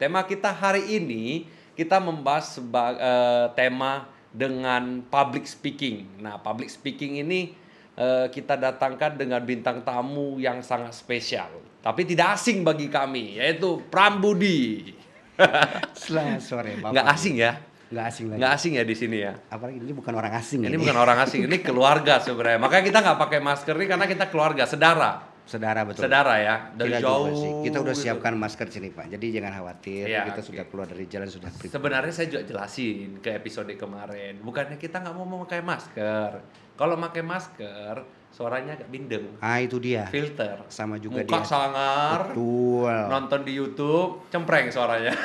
tema kita hari ini kita membahas seba, uh, tema dengan public speaking. Nah, public speaking ini uh, kita datangkan dengan bintang tamu yang sangat spesial, tapi tidak asing bagi kami, yaitu Prambudi. Selamat sore, Bapak. Nggak asing ya? Enggak asing lagi. Enggak asing ya di sini ya. Apalagi ini bukan orang asing. Ini, ini. bukan orang asing, ini keluarga sebenarnya. Makanya kita nggak pakai masker ini karena kita keluarga, sedara. Saudara betul. Saudara ya, dari kita jauh. Sih. Kita udah gitu. siapkan gitu. masker sini Pak, jadi jangan khawatir. Ya, kita okay. sudah keluar dari jalan sudah. Prepare. Sebenarnya saya juga jelasin ke episode kemarin, bukannya kita nggak mau memakai masker. Kalau pakai masker, suaranya agak bindeng. Ah itu dia. Filter. Sama juga Muka dia. Muka sangar. Betul. Nonton di YouTube cempreng suaranya.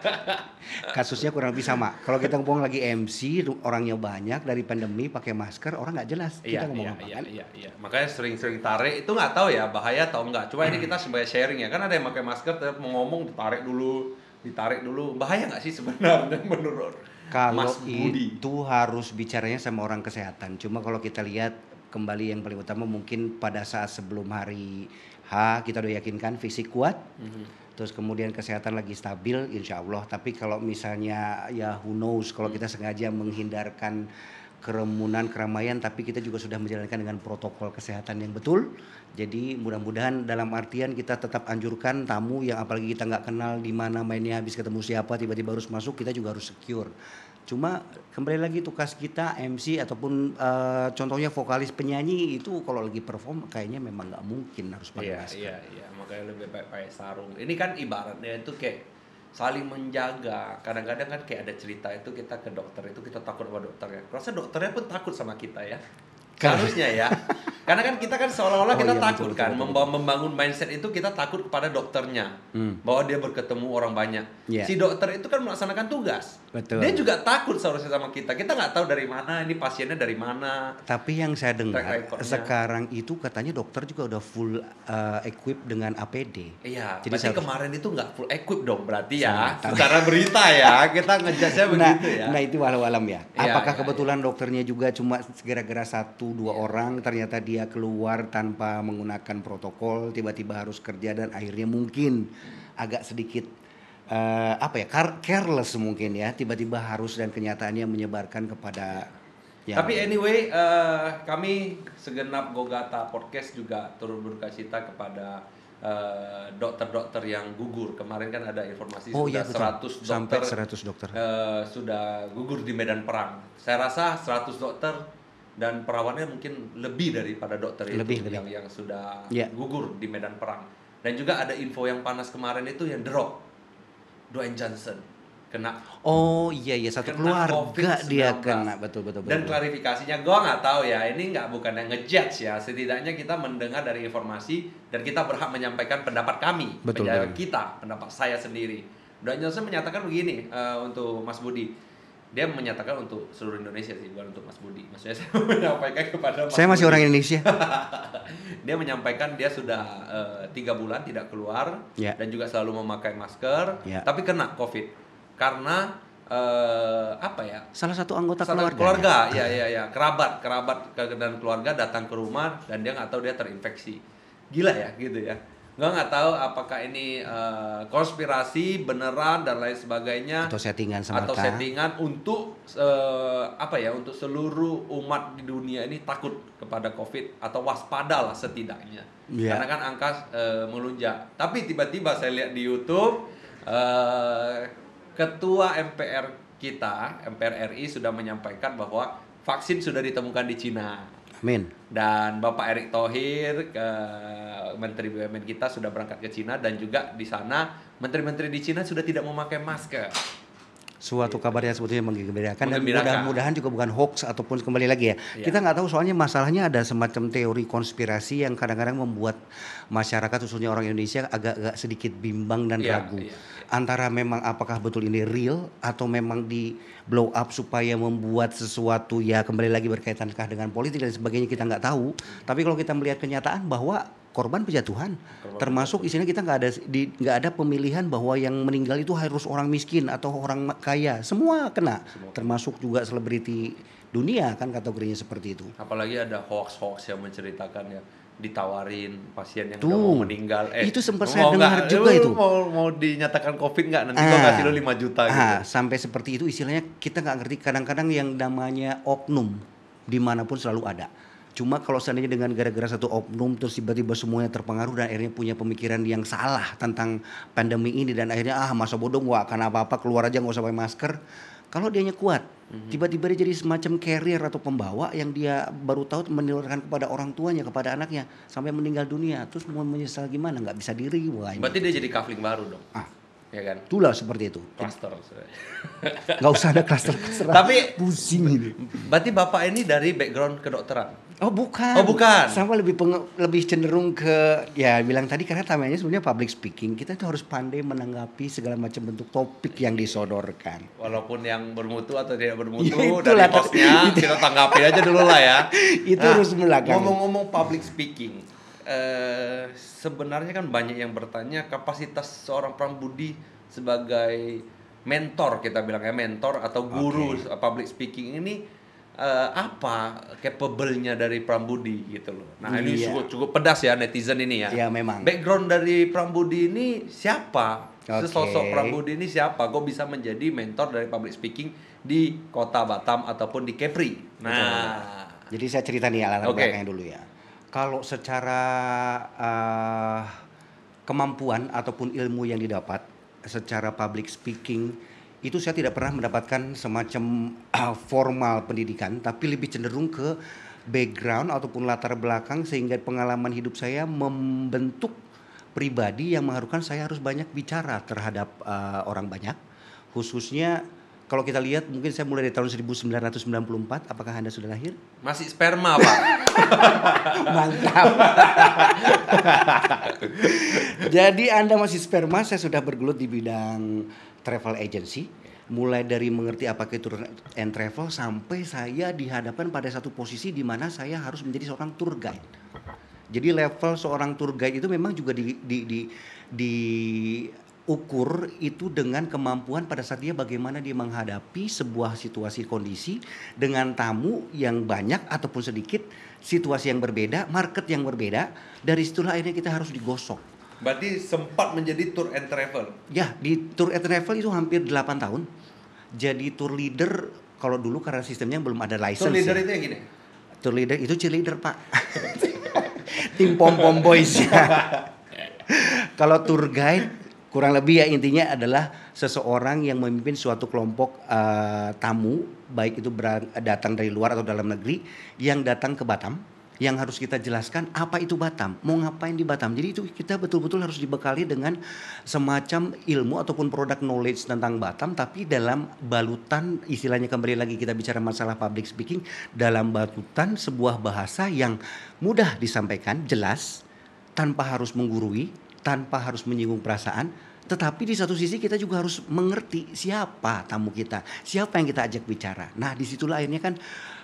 Kasusnya kurang lebih sama. Kalau kita ngomong lagi MC orangnya banyak dari pandemi pakai masker orang nggak jelas iya, kita ngomong iya, apa iya, kan? Iya, iya. Makanya sering-sering tarik itu nggak tahu ya bahaya atau enggak. Cuma hmm. ini kita sebagai sharing ya kan ada yang pakai masker tetap ngomong ditarik dulu ditarik dulu bahaya nggak sih sebenarnya menurut kalau itu harus bicaranya sama orang kesehatan. Cuma kalau kita lihat kembali yang paling utama mungkin pada saat sebelum hari H kita udah yakinkan fisik kuat. Mm -hmm terus kemudian kesehatan lagi stabil insya Allah tapi kalau misalnya ya who knows kalau mhm. kita sengaja menghindarkan kerumunan keramaian tapi kita juga sudah menjalankan dengan protokol kesehatan yang betul jadi mudah-mudahan dalam artian kita tetap anjurkan tamu yang apalagi kita nggak kenal di mana mainnya habis ketemu siapa tiba-tiba harus masuk kita juga harus secure Cuma kembali lagi tugas kita MC ataupun uh, contohnya vokalis penyanyi itu kalau lagi perform kayaknya memang nggak mungkin harus pakai yeah, masker. Iya, yeah, iya, yeah. makanya lebih baik pakai sarung. Ini kan ibaratnya itu kayak saling menjaga. Kadang-kadang kan kayak ada cerita itu kita ke dokter itu kita takut sama dokternya. saya dokternya pun takut sama kita ya. Harusnya ya. Karena kan kita kan seolah-olah oh, kita iya, takut betul, kan betul, betul, membangun mindset itu kita takut kepada dokternya hmm. bahwa dia berketemu orang banyak. Yeah. Si dokter itu kan melaksanakan tugas. Betul. Dia juga takut seharusnya sama kita. Kita nggak tahu dari mana ini pasiennya dari mana. Tapi yang saya dengar sekarang itu katanya dokter juga udah full uh, equip dengan APD. Iya. Jadi saya kemarin itu nggak full equip dong berarti ya. secara berita ya kita ngejasnya nah, ya. Nah itu walau alam ya. Iya, Apakah ya, kebetulan ya. dokternya juga cuma segera gara satu dua ya. orang ternyata dia dia keluar tanpa menggunakan protokol tiba-tiba harus kerja dan akhirnya mungkin agak sedikit uh, apa ya careless mungkin ya tiba-tiba harus dan kenyataannya menyebarkan kepada ya. tapi anyway uh, kami segenap Gogata podcast juga turut berkasita cita kepada dokter eh, dokter-dokter yang gugur kemarin kan ada informasi oh, iya, sudah iya, 100 dokter sampai 100 dokter uh, sudah gugur di medan perang saya rasa 100 dokter dan perawannya mungkin lebih daripada dokter itu lebih. yang yang sudah yeah. gugur di medan perang. Dan juga ada info yang panas kemarin itu yang drop Dwayne Johnson kena oh iya iya satu kena keluarga COVID-19. dia kena betul betul, betul dan betul. klarifikasinya gue nggak tahu ya ini nggak bukan yang ngejudge ya setidaknya kita mendengar dari informasi dan kita berhak menyampaikan pendapat kami betul, pendapat betul. kita pendapat saya sendiri Dwayne Johnson menyatakan begini uh, untuk Mas Budi dia menyatakan untuk seluruh Indonesia sih bukan untuk Mas Budi maksudnya saya menyampaikan kepada Mas saya masih Budi. orang Indonesia dia menyampaikan dia sudah eh, tiga bulan tidak keluar yeah. dan juga selalu memakai masker yeah. tapi kena COVID karena uh, apa ya salah satu anggota salah keluarga keluarga ya ya ya kerabat kerabat dan keluarga datang ke rumah dan dia nggak tahu dia terinfeksi gila ya gitu ya gue nggak tahu apakah ini uh, konspirasi beneran dan lain sebagainya atau settingan semata. atau settingan untuk uh, apa ya untuk seluruh umat di dunia ini takut kepada covid atau waspada lah setidaknya yeah. karena kan angka uh, melunjak tapi tiba-tiba saya lihat di YouTube uh, ketua MPR kita MPR RI sudah menyampaikan bahwa vaksin sudah ditemukan di Cina Amin. Dan Bapak Erick Thohir, ke Menteri BUMN kita sudah berangkat ke Cina dan juga di sana menteri-menteri di Cina sudah tidak memakai masker suatu kabar yang sebetulnya menggembirakan dan mudah-mudahan juga bukan hoax ataupun kembali lagi ya. ya. Kita nggak tahu soalnya masalahnya ada semacam teori konspirasi yang kadang-kadang membuat masyarakat khususnya orang Indonesia agak-agak sedikit bimbang dan ya, ragu ya. antara memang apakah betul ini real atau memang di blow up supaya membuat sesuatu ya kembali lagi berkaitankah dengan politik dan sebagainya kita nggak tahu. Tapi kalau kita melihat kenyataan bahwa korban pejatuhan, Korban Termasuk isinya kita nggak ada nggak ada pemilihan bahwa yang meninggal itu harus orang miskin atau orang kaya. Semua kena. Semua. Termasuk juga selebriti dunia kan kategorinya seperti itu. Apalagi ada hoax-hoax yang menceritakan ya ditawarin pasien yang Tuh. mau meninggal eh itu sempat saya dengar gak, juga eh, itu mau mau dinyatakan covid nggak nanti ah, gua kasih lo 5 juta ah, gitu sampai seperti itu istilahnya kita nggak ngerti kadang-kadang yang namanya oknum dimanapun selalu ada Cuma kalau seandainya dengan gara-gara satu oknum terus tiba-tiba semuanya terpengaruh dan akhirnya punya pemikiran yang salah tentang pandemi ini dan akhirnya ah masa bodoh gua akan apa-apa keluar aja nggak usah pakai masker. Kalau dianya kuat, mm-hmm. tiba-tiba dia jadi semacam carrier atau pembawa yang dia baru tahu menularkan kepada orang tuanya, kepada anaknya sampai meninggal dunia, terus mau menyesal gimana? Nggak bisa diri, wah. Berarti dia jadi kafling baru dong. Ah, ya kan? Itulah seperti itu. Cluster. Gak usah ada cluster-cluster. Tapi pusing ini Berarti bapak ini dari background kedokteran. Oh bukan. Oh bukan. Sama lebih peng, lebih cenderung ke ya bilang tadi karena tamanya sebenarnya public speaking kita itu harus pandai menanggapi segala macam bentuk topik yang disodorkan. Walaupun yang bermutu atau tidak bermutu ya, dari hostnya kita tanggapi aja dulu lah ya. itu nah, harus melakukan. Ngomong-ngomong public speaking eh, sebenarnya kan banyak yang bertanya kapasitas seorang Prambudi sebagai mentor kita bilangnya mentor atau guru okay. public speaking ini eh, apa capable-nya dari Prambudi gitu loh. Nah, ini iya. cukup cukup pedas ya netizen ini ya. Iya, memang. Background dari Prambudi ini siapa? Okay. Sesosok Prambudi ini siapa? Kok bisa menjadi mentor dari public speaking di Kota Batam ataupun di Kepri? Nah, Betul. jadi saya cerita nih alasan okay. belakangnya dulu ya kalau secara uh, kemampuan ataupun ilmu yang didapat secara public speaking itu saya tidak pernah mendapatkan semacam uh, formal pendidikan tapi lebih cenderung ke background ataupun latar belakang sehingga pengalaman hidup saya membentuk pribadi yang mengharukan saya harus banyak bicara terhadap uh, orang banyak khususnya kalau kita lihat mungkin saya mulai dari tahun 1994 apakah anda sudah lahir masih sperma pak mantap jadi anda masih sperma saya sudah bergelut di bidang travel agency mulai dari mengerti apa itu tour and travel sampai saya dihadapkan pada satu posisi di mana saya harus menjadi seorang tour guide jadi level seorang tour guide itu memang juga di di di, di ukur itu dengan kemampuan pada saat dia bagaimana dia menghadapi sebuah situasi kondisi dengan tamu yang banyak ataupun sedikit, situasi yang berbeda, market yang berbeda. Dari situlah akhirnya kita harus digosok. Berarti sempat menjadi tour and travel. Ya, di tour and travel itu hampir 8 tahun. Jadi tour leader kalau dulu karena sistemnya belum ada license. Tour leader ya. itu yang gini. Tour leader itu cheerleader, Pak. Tim pom-pom boys. ya kalau tour guide kurang lebih ya intinya adalah seseorang yang memimpin suatu kelompok uh, tamu baik itu berang, datang dari luar atau dalam negeri yang datang ke Batam yang harus kita jelaskan apa itu Batam, mau ngapain di Batam. Jadi itu kita betul-betul harus dibekali dengan semacam ilmu ataupun produk knowledge tentang Batam tapi dalam balutan istilahnya kembali lagi kita bicara masalah public speaking dalam balutan sebuah bahasa yang mudah disampaikan, jelas tanpa harus menggurui tanpa harus menyinggung perasaan tetapi di satu sisi kita juga harus mengerti siapa tamu kita, siapa yang kita ajak bicara. Nah, disitulah akhirnya kan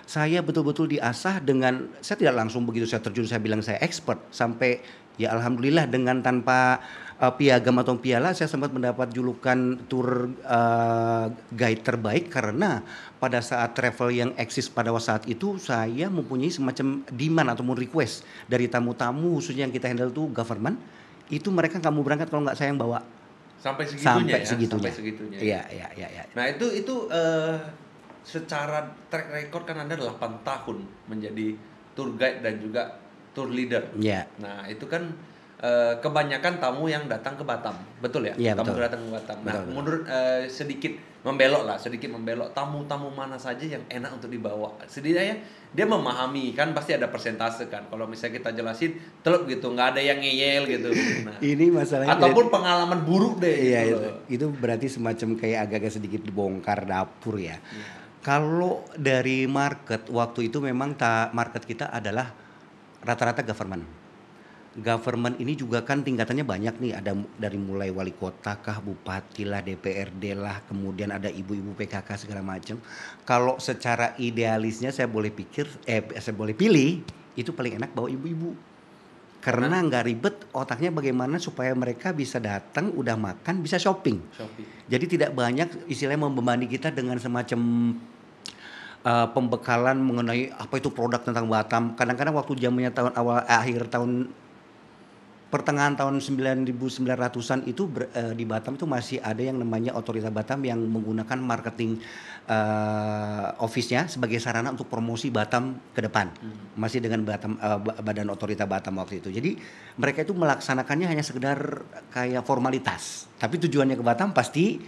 saya betul-betul diasah dengan saya tidak langsung begitu saya terjun saya bilang saya expert sampai ya alhamdulillah dengan tanpa uh, eh, piagam atau piala saya sempat mendapat julukan tour uh, eh, guide terbaik karena pada saat travel yang eksis pada saat itu saya mempunyai semacam demand ataupun request dari tamu-tamu khususnya yang kita handle itu government itu mereka kamu berangkat kalau nggak saya yang bawa sampai segitunya sampai ya segitunya. sampai segitunya iya iya iya ya. nah itu itu uh, secara track record kan anda 8 tahun menjadi tour guide dan juga tour leader ya nah itu kan uh, kebanyakan tamu yang datang ke Batam betul ya, ya tamu betul. datang ke Batam nah betul. menurut uh, sedikit membelok lah sedikit membelok tamu-tamu mana saja yang enak untuk dibawa setidaknya dia memahami kan pasti ada persentase kan kalau misalnya kita jelasin teluk gitu nggak ada yang ngeyel gitu nah, ini masalahnya ataupun berarti, pengalaman buruk deh iya, gitu. itu, itu berarti semacam kayak agak-agak sedikit dibongkar dapur ya, ya. kalau dari market waktu itu memang ta market kita adalah rata-rata government government ini juga kan tingkatannya banyak nih ada dari mulai wali kota kah bupati lah DPRD lah kemudian ada ibu-ibu PKK segala macam kalau secara idealisnya saya boleh pikir eh saya boleh pilih itu paling enak bawa ibu-ibu karena nggak ribet otaknya bagaimana supaya mereka bisa datang udah makan bisa shopping, shopping. jadi tidak banyak istilahnya membebani kita dengan semacam uh, pembekalan mengenai apa itu produk tentang Batam. Kadang-kadang waktu zamannya tahun awal eh, akhir tahun pertengahan tahun 9900-an itu ber, uh, di Batam itu masih ada yang namanya otorita Batam yang menggunakan marketing uh, office-nya sebagai sarana untuk promosi Batam ke depan. Hmm. Masih dengan Batam uh, Badan Otorita Batam waktu itu. Jadi mereka itu melaksanakannya hanya sekedar kayak formalitas. Tapi tujuannya ke Batam pasti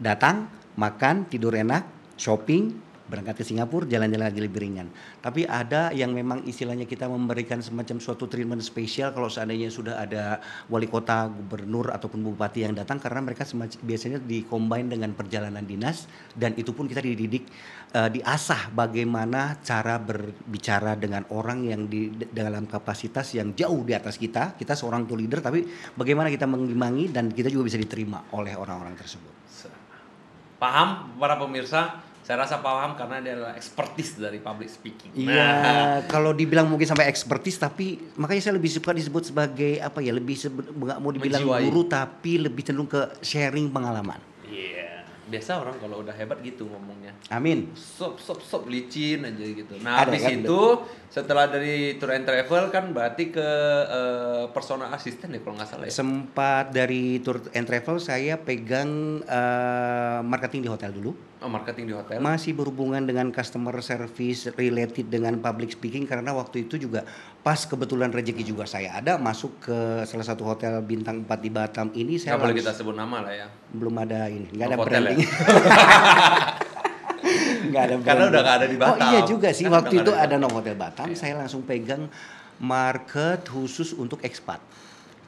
datang, makan, tidur enak, shopping, berangkat ke Singapura jalan-jalan aja lebih ringan. Tapi ada yang memang istilahnya kita memberikan semacam suatu treatment spesial kalau seandainya sudah ada wali kota, gubernur ataupun bupati yang datang karena mereka semacam, biasanya dikombin dengan perjalanan dinas dan itu pun kita dididik uh, diasah bagaimana cara berbicara dengan orang yang di dalam kapasitas yang jauh di atas kita. Kita seorang tuh leader tapi bagaimana kita mengimbangi dan kita juga bisa diterima oleh orang-orang tersebut. Paham para pemirsa? saya rasa paham karena dia adalah ekspertis dari public speaking. Iya, nah. kalau dibilang mungkin sampai ekspertis tapi makanya saya lebih suka disebut sebagai apa ya, lebih nggak mau dibilang Menjiwai. guru tapi lebih cenderung ke sharing pengalaman. Iya. Yeah. Biasa orang kalau udah hebat gitu ngomongnya. Amin. Sop sop sop licin aja gitu. Nah, Ada, habis kan? itu setelah dari tour and travel kan berarti ke uh, personal assistant ya kalau nggak salah ya. Sempat dari tour and travel saya pegang uh, marketing di hotel dulu Oh, marketing di hotel. Masih berhubungan dengan customer service related dengan public speaking karena waktu itu juga pas kebetulan rezeki juga saya ada masuk ke salah satu hotel bintang 4 di Batam ini saya Gak boleh kita sebut nama lah ya. Belum ada ini, nggak ada oh, hotel branding. Ya? nggak ada branding. Karena udah nggak ada di oh, Batam. Oh iya juga sih, Karena waktu itu ada, ada No Hotel Batam, iya. saya langsung pegang market khusus untuk ekspat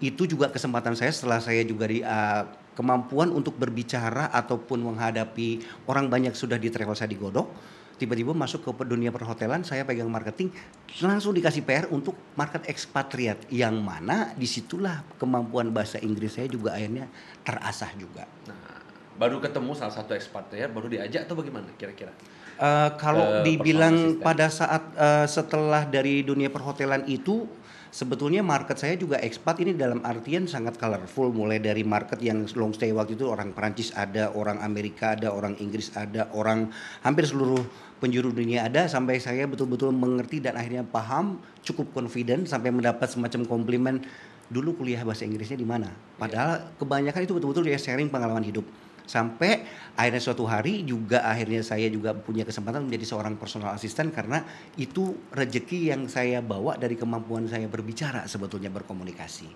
itu juga kesempatan saya setelah saya juga di uh, kemampuan untuk berbicara ataupun menghadapi orang banyak sudah di travel saya digodok tiba-tiba masuk ke dunia perhotelan saya pegang marketing langsung dikasih PR untuk market ekspatriat yang mana disitulah kemampuan bahasa Inggris saya juga akhirnya terasah juga nah, baru ketemu salah satu ekspatriat baru diajak atau bagaimana kira-kira uh, kalau uh, dibilang pada saat uh, setelah dari dunia perhotelan itu sebetulnya market saya juga ekspat ini dalam artian sangat colorful mulai dari market yang long stay waktu itu orang Perancis ada, orang Amerika ada, orang Inggris ada, orang hampir seluruh penjuru dunia ada sampai saya betul-betul mengerti dan akhirnya paham cukup confident sampai mendapat semacam komplimen dulu kuliah bahasa Inggrisnya di mana. Padahal kebanyakan itu betul-betul dia ya sharing pengalaman hidup sampai akhirnya suatu hari juga akhirnya saya juga punya kesempatan menjadi seorang personal assistant karena itu rejeki yang saya bawa dari kemampuan saya berbicara sebetulnya berkomunikasi.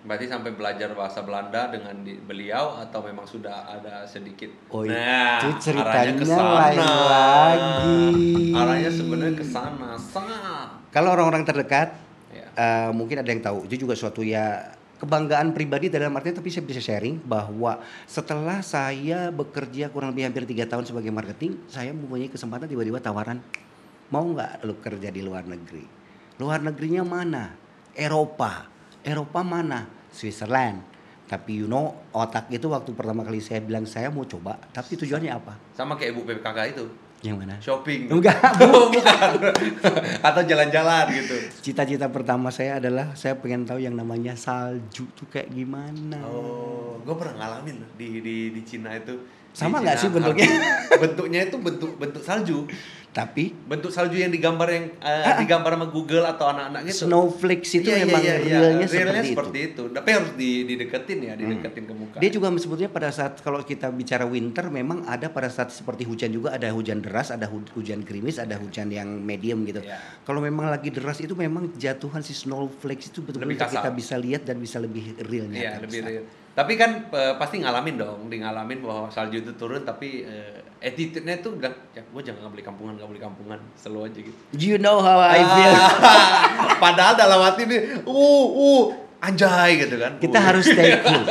Berarti sampai belajar bahasa Belanda dengan di, beliau atau memang sudah ada sedikit. Oh iya. Nah, itu ceritanya ke Lagi. Arahnya sebenarnya ke sana. Kalau orang-orang terdekat ya. uh, mungkin ada yang tahu itu juga suatu ya kebanggaan pribadi dalam artinya tapi saya bisa sharing bahwa setelah saya bekerja kurang lebih hampir tiga tahun sebagai marketing saya mempunyai kesempatan tiba-tiba tawaran mau nggak lu kerja di luar negeri luar negerinya mana Eropa Eropa mana Switzerland tapi you know otak itu waktu pertama kali saya bilang saya mau coba tapi tujuannya apa sama kayak ibu PPKK itu yang mana? Shopping. Enggak, bukan. Oh, bukan. Atau jalan-jalan gitu. Cita-cita pertama saya adalah saya pengen tahu yang namanya salju tuh kayak gimana. Oh, gue pernah ngalamin di di di Cina itu. Sama nggak sih bentuknya? bentuknya itu bentuk bentuk salju tapi bentuk salju yang digambar yang uh, ah, digambar sama Google atau anak-anak gitu snowflakes itu iya, iya memang iya, iya, realnya, realnya seperti, seperti itu. itu tapi harus di, dideketin ya dideketin hmm. ke muka dia juga sebetulnya pada saat kalau kita bicara winter memang ada pada saat seperti hujan juga ada hujan deras ada hujan gerimis ada hujan yang medium gitu yeah. kalau memang lagi deras itu memang jatuhan si snowflakes itu betul-betul kita bisa lihat dan bisa lebih realnya yeah, kan, lebih real tapi kan uh, pasti ngalamin dong di ngalamin bahwa salju itu turun tapi uh, attitude-nya tuh bilang ya gue jangan beli kampungan gak beli kampungan selalu aja gitu you know how I ah, feel padahal dalam hati ini uh uh anjay gitu kan. Kita Uy. harus stay cool.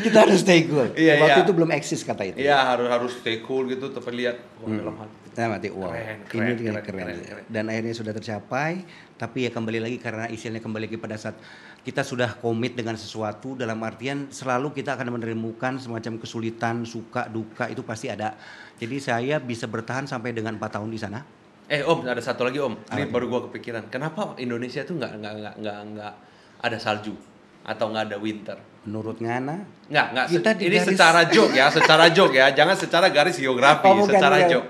kita harus stay cool. Iya, Waktu iya. itu belum eksis kata itu. Iya, harus harus stay cool gitu terlihat wah hmm. dalam hati. mati wow. Keren, keren, ini keren, keren, keren, keren. Dan akhirnya sudah tercapai, tapi ya kembali lagi karena isinya kembali lagi pada saat kita sudah komit dengan sesuatu dalam artian selalu kita akan menemukan semacam kesulitan, suka, duka itu pasti ada. Jadi saya bisa bertahan sampai dengan 4 tahun di sana. Eh Om, ada satu lagi Om. Ini Apa? baru gua kepikiran. Kenapa Indonesia tuh nggak nggak nggak nggak ada salju? atau nggak ada winter? Menurut Ngana? Nggak, nggak. Kita se- ini garis... secara joke ya, secara joke ya. Jangan secara garis geografi, oh, secara ya. joke.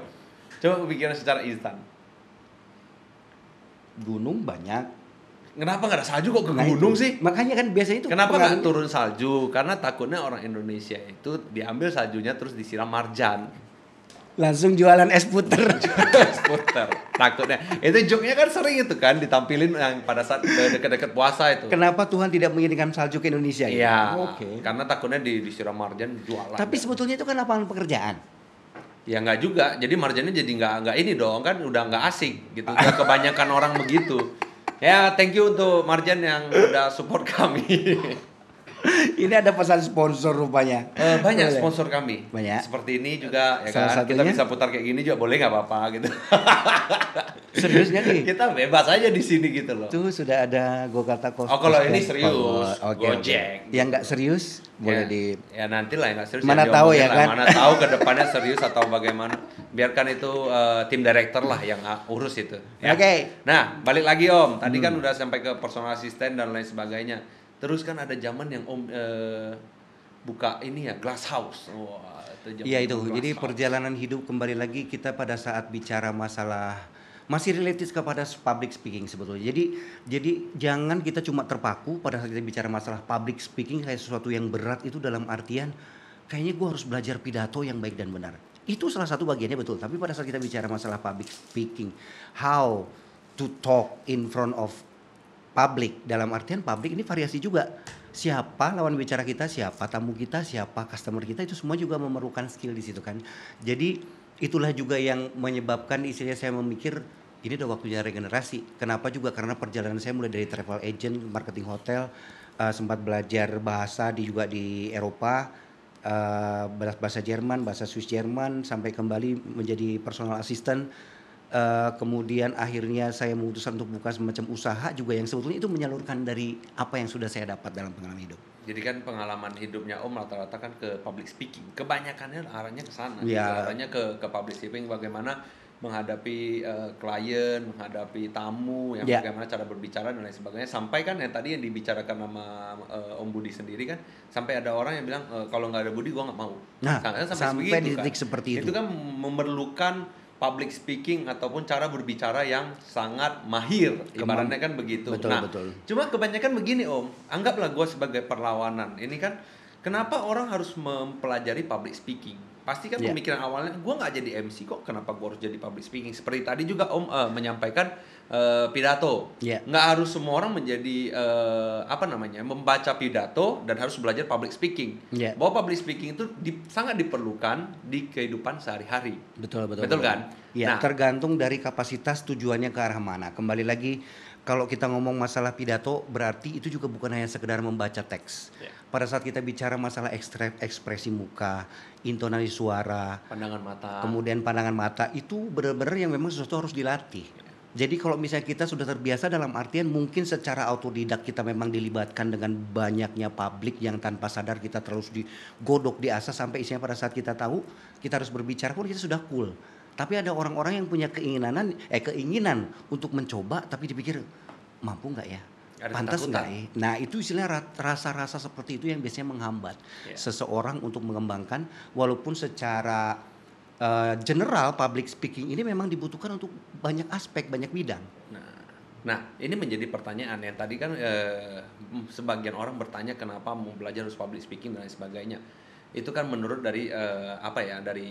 Coba pikirin secara instan. Gunung banyak. Kenapa nggak ada salju kok ke nah, gunung itu. sih? Makanya kan biasanya itu. Kenapa nggak turun salju? Karena takutnya orang Indonesia itu diambil saljunya terus disiram marjan langsung jualan es puter. es puter. Takutnya. Itu joknya kan sering itu kan ditampilin yang pada saat dekat-dekat puasa itu. Kenapa Tuhan tidak mengirimkan salju ke Indonesia? Gitu? Iya. oh, Oke. Okay. Karena takutnya di, disiram marjan jualan. Tapi ya. sebetulnya itu kan lapangan pekerjaan. Ya enggak juga. Jadi marjannya jadi enggak enggak ini dong kan udah enggak asik gitu. udah kebanyakan orang begitu. Ya, thank you untuk Marjan yang udah support kami. ini ada pesan sponsor rupanya. Uh, banyak boleh. sponsor kami. Banyak. Seperti ini juga ya Salah kan. Satunya? Kita bisa putar kayak gini juga boleh nggak apa-apa gitu. serius gak nih? Kita bebas aja di sini gitu loh. Tuh sudah ada go kata Oh, kalau ini serius. Oh, oh, oke. okay, Gojek. Okay. Yang nggak serius boleh ya. di Ya nanti lah nggak serius. Mana ya tahu ya kan. Mana tahu ke depannya serius atau bagaimana. Biarkan itu uh, tim director lah yang eh, urus itu. Ya. Oke. Okay. Nah, balik lagi Om. Tadi hmm. kan udah sampai ke personal assistant dan lain sebagainya Terus kan ada zaman yang om eh, buka ini ya glass house. Wah, itu Iya itu. Jadi house. perjalanan hidup kembali lagi kita pada saat bicara masalah masih related kepada public speaking sebetulnya. Jadi jadi jangan kita cuma terpaku pada saat kita bicara masalah public speaking kayak sesuatu yang berat itu dalam artian kayaknya gue harus belajar pidato yang baik dan benar. Itu salah satu bagiannya betul. Tapi pada saat kita bicara masalah public speaking, how to talk in front of publik dalam artian publik ini variasi juga siapa lawan bicara kita siapa tamu kita siapa customer kita itu semua juga memerlukan skill di situ kan jadi itulah juga yang menyebabkan istilahnya saya memikir ini udah waktunya regenerasi kenapa juga karena perjalanan saya mulai dari travel agent marketing hotel uh, sempat belajar bahasa di juga di Eropa uh, bahasa Jerman bahasa Swiss Jerman sampai kembali menjadi personal assistant Uh, kemudian akhirnya saya memutuskan untuk buka semacam usaha juga yang sebetulnya itu menyalurkan dari apa yang sudah saya dapat dalam pengalaman hidup. Jadi kan pengalaman hidupnya Om rata-rata kan ke public speaking, kebanyakannya arahnya ke sana, ya. arahnya ke ke public speaking bagaimana menghadapi uh, klien, menghadapi tamu, yang yeah. bagaimana cara berbicara dan lain sebagainya. Sampai kan yang tadi yang dibicarakan sama uh, Om Budi sendiri kan, sampai ada orang yang bilang e, kalau nggak ada Budi gue nggak mau. Nah, sampai, sampai, di kan. titik kan. seperti itu. Itu kan memerlukan public speaking ataupun cara berbicara yang sangat mahir ibaratnya kan begitu betul, nah betul. cuma kebanyakan begini om anggaplah gue sebagai perlawanan ini kan kenapa orang harus mempelajari public speaking pasti kan yeah. pemikiran awalnya gue nggak jadi MC kok kenapa gue harus jadi public speaking seperti tadi juga om uh, menyampaikan uh, pidato yeah. nggak harus semua orang menjadi uh, apa namanya membaca pidato dan harus belajar public speaking yeah. bahwa public speaking itu di, sangat diperlukan di kehidupan sehari-hari betul betul betul, betul kan ya nah, tergantung dari kapasitas tujuannya ke arah mana kembali lagi kalau kita ngomong masalah pidato berarti itu juga bukan hanya sekedar membaca teks. Yeah. Pada saat kita bicara masalah ekstre, ekspresi muka, intonasi suara, pandangan mata, kemudian pandangan mata itu benar-benar yang memang sesuatu harus dilatih. Ya. Jadi kalau misalnya kita sudah terbiasa dalam artian mungkin secara autodidak kita memang dilibatkan dengan banyaknya publik yang tanpa sadar kita terus digodok diasah sampai isinya pada saat kita tahu kita harus berbicara pun kita sudah cool tapi ada orang-orang yang punya keinginan eh keinginan untuk mencoba tapi dipikir mampu nggak ya? Ada Pantas nggak ya? Nah itu istilahnya rasa-rasa seperti itu yang biasanya menghambat yeah. seseorang untuk mengembangkan walaupun secara uh, general public speaking ini memang dibutuhkan untuk banyak aspek, banyak bidang. Nah, nah ini menjadi pertanyaan yang Tadi kan eh, sebagian orang bertanya kenapa mau belajar harus public speaking dan lain sebagainya itu kan menurut dari uh, apa ya dari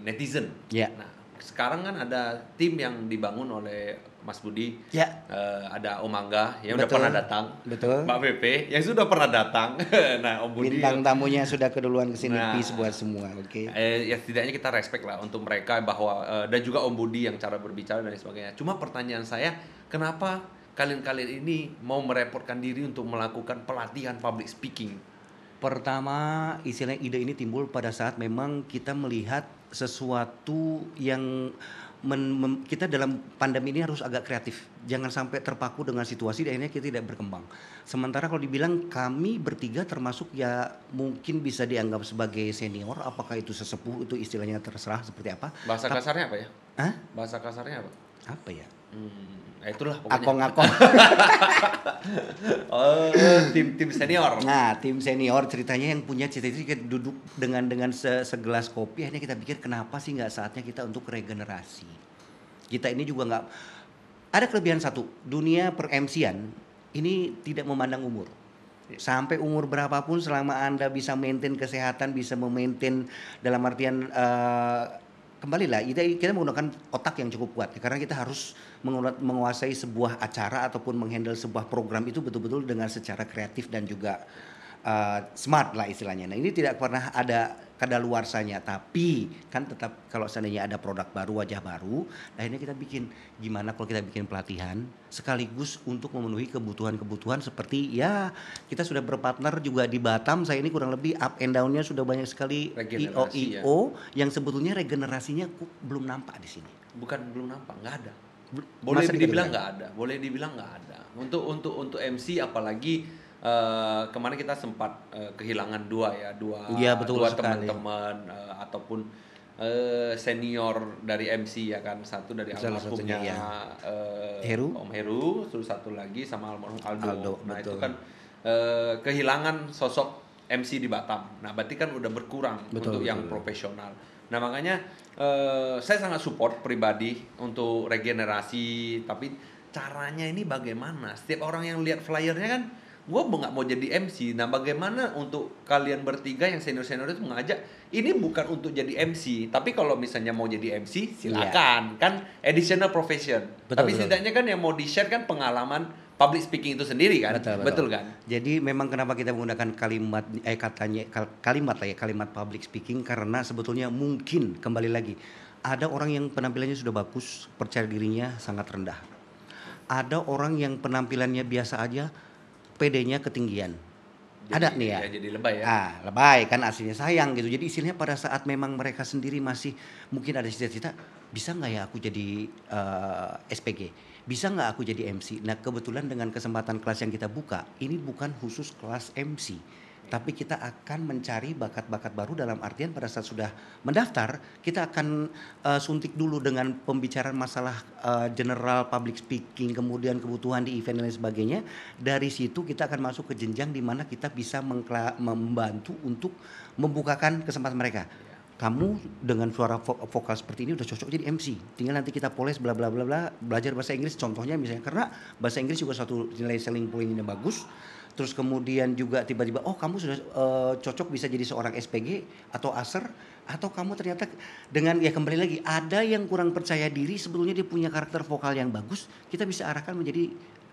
netizen. Yeah. Nah sekarang kan ada tim yang dibangun oleh Mas Budi, Yeah. Ya. uh, ada Om Angga yang betul, udah pernah datang, betul. Mbak Pepe yang sudah pernah datang, nah Om Budi bintang tamunya sudah keduluan kesini nah, buat semua, oke? Okay. Eh, ya setidaknya kita respect lah untuk mereka bahwa uh, dan juga Om Budi yang cara berbicara dan sebagainya. Cuma pertanyaan saya, kenapa kalian-kalian ini mau merepotkan diri untuk melakukan pelatihan public speaking? Pertama, istilahnya ide ini timbul pada saat memang kita melihat sesuatu yang men, mem, kita dalam pandemi ini harus agak kreatif. Jangan sampai terpaku dengan situasi dan akhirnya kita tidak berkembang. Sementara kalau dibilang kami bertiga termasuk ya mungkin bisa dianggap sebagai senior, apakah itu sesepuh itu istilahnya terserah seperti apa. Bahasa Ta kasarnya apa ya? Hah? Bahasa kasarnya apa? Apa ya? Hmm, nah itulah pokoknya. Akong-akong. oh, tim tim senior. Nah, tim senior ceritanya yang punya cita cita duduk dengan dengan segelas kopi hanya kita pikir kenapa sih nggak saatnya kita untuk regenerasi. Kita ini juga nggak ada kelebihan satu, dunia per MC-an ini tidak memandang umur. Iya. Sampai umur berapapun selama Anda bisa maintain kesehatan, bisa memaintain dalam artian eh, kembali lah kita, kita menggunakan otak yang cukup kuat karena kita harus menguasai sebuah acara ataupun menghandle sebuah program itu betul-betul dengan secara kreatif dan juga Eh, smart lah istilahnya. Nah ini tidak pernah ada kadaluarsanya tapi kan tetap kalau seandainya ada produk baru wajah baru Nah ini kita bikin gimana kalau kita bikin pelatihan sekaligus untuk memenuhi kebutuhan-kebutuhan seperti ya kita sudah berpartner juga di Batam saya ini kurang lebih up and downnya sudah banyak sekali IO IO ya. yang sebetulnya regenerasinya belum nampak di sini bukan belum nampak nggak ada boleh Masa dibilang nggak ada boleh dibilang nggak ada untuk untuk untuk MC apalagi uh, kemarin kita sempat uh, kehilangan dua ya dua ya, betul dua teman-teman uh, ataupun uh, senior dari MC ya kan satu dari almarhumnya ya. uh, Heru Om Heru terus satu lagi sama almarhum Aldo, Aldo nah betul. itu kan uh, kehilangan sosok MC di Batam nah berarti kan udah berkurang betul, untuk betul, yang profesional nah makanya uh, saya sangat support pribadi untuk regenerasi tapi caranya ini bagaimana setiap orang yang lihat flyernya kan gue nggak mau jadi MC nah bagaimana untuk kalian bertiga yang senior senior itu mengajak ini bukan untuk jadi MC tapi kalau misalnya mau jadi MC silakan yeah. kan additional profession betul, tapi betul. setidaknya kan yang mau di share kan pengalaman public speaking itu sendiri kan betul, betul. betul kan jadi memang kenapa kita menggunakan kalimat eh katanya kalimat lah ya kalimat public speaking karena sebetulnya mungkin kembali lagi ada orang yang penampilannya sudah bagus percaya dirinya sangat rendah ada orang yang penampilannya biasa aja PD-nya ketinggian. Jadi, ada nih ya. ya. Jadi lebay ya. Ah, lebay kan aslinya sayang gitu. Jadi istilahnya pada saat memang mereka sendiri masih mungkin ada cita-cita, bisa nggak ya aku jadi uh, eh, SPG? Bisa nggak aku jadi MC? Nah kebetulan dengan kesempatan kelas yang kita buka, ini bukan khusus kelas MC tapi kita akan mencari bakat-bakat baru dalam artian pada saat sudah mendaftar kita akan uh, suntik dulu dengan pembicaraan masalah uh, general public speaking kemudian kebutuhan di event dan lain sebagainya dari situ kita akan masuk ke jenjang di mana kita bisa membantu untuk membukakan kesempatan mereka kamu dengan suara vo vokal seperti ini udah cocok jadi MC. Tinggal nanti kita poles bla bla bla bla belajar bahasa Inggris contohnya misalnya karena bahasa Inggris juga satu nilai selling point yang bagus terus kemudian juga tiba-tiba oh kamu sudah uh, cocok bisa jadi seorang SPG atau aser atau kamu ternyata dengan ya kembali lagi ada yang kurang percaya diri sebetulnya dia punya karakter vokal yang bagus kita bisa arahkan menjadi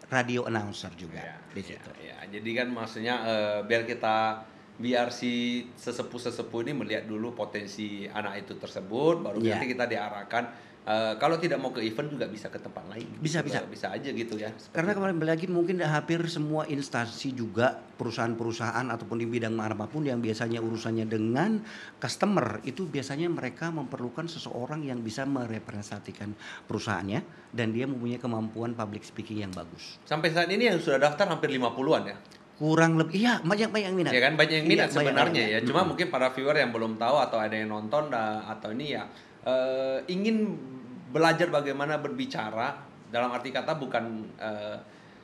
radio announcer juga ya, di situ. Ya, ya. Jadi kan maksudnya uh, biar kita biar si sesepuh-sesepuh ini melihat dulu potensi anak itu tersebut baru yeah. nanti kita diarahkan uh, kalau tidak mau ke event juga bisa ke tempat lain bisa bisa bisa aja gitu ya karena kemarin lagi mungkin hampir semua instansi juga perusahaan-perusahaan ataupun di bidang apapun yang biasanya urusannya dengan customer itu biasanya mereka memerlukan seseorang yang bisa merepresentasikan perusahaannya dan dia mempunyai kemampuan public speaking yang bagus sampai saat ini yang sudah daftar hampir 50-an ya kurang lebih iya banyak banyak minat ya kan banyak yang iya, minat iya, sebenarnya banyak, ya cuma hmm. mungkin para viewer yang belum tahu atau ada yang nonton nah, atau ini ya uh, ingin belajar bagaimana berbicara dalam arti kata bukan uh,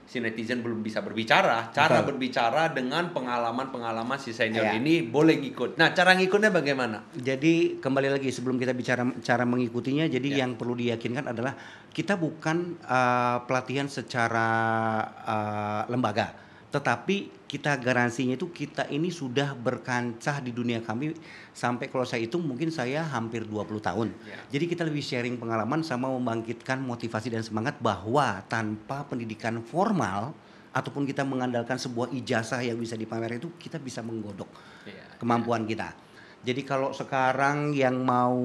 si netizen belum bisa berbicara cara Betul. berbicara dengan pengalaman pengalaman si senior iya. ini boleh ngikut nah cara ngikutnya bagaimana jadi kembali lagi sebelum kita bicara cara mengikutinya jadi ya. yang perlu diyakinkan adalah kita bukan uh, pelatihan secara uh, lembaga tetapi kita garansinya itu kita ini sudah berkancah di dunia kami sampai kalau saya itu mungkin saya hampir 20 tahun. Yeah. Jadi kita lebih sharing pengalaman sama membangkitkan motivasi dan semangat bahwa tanpa pendidikan formal ataupun kita mengandalkan sebuah ijazah yang bisa dipamerkan itu kita bisa menggodok yeah. kemampuan yeah. kita. Jadi kalau sekarang yang mau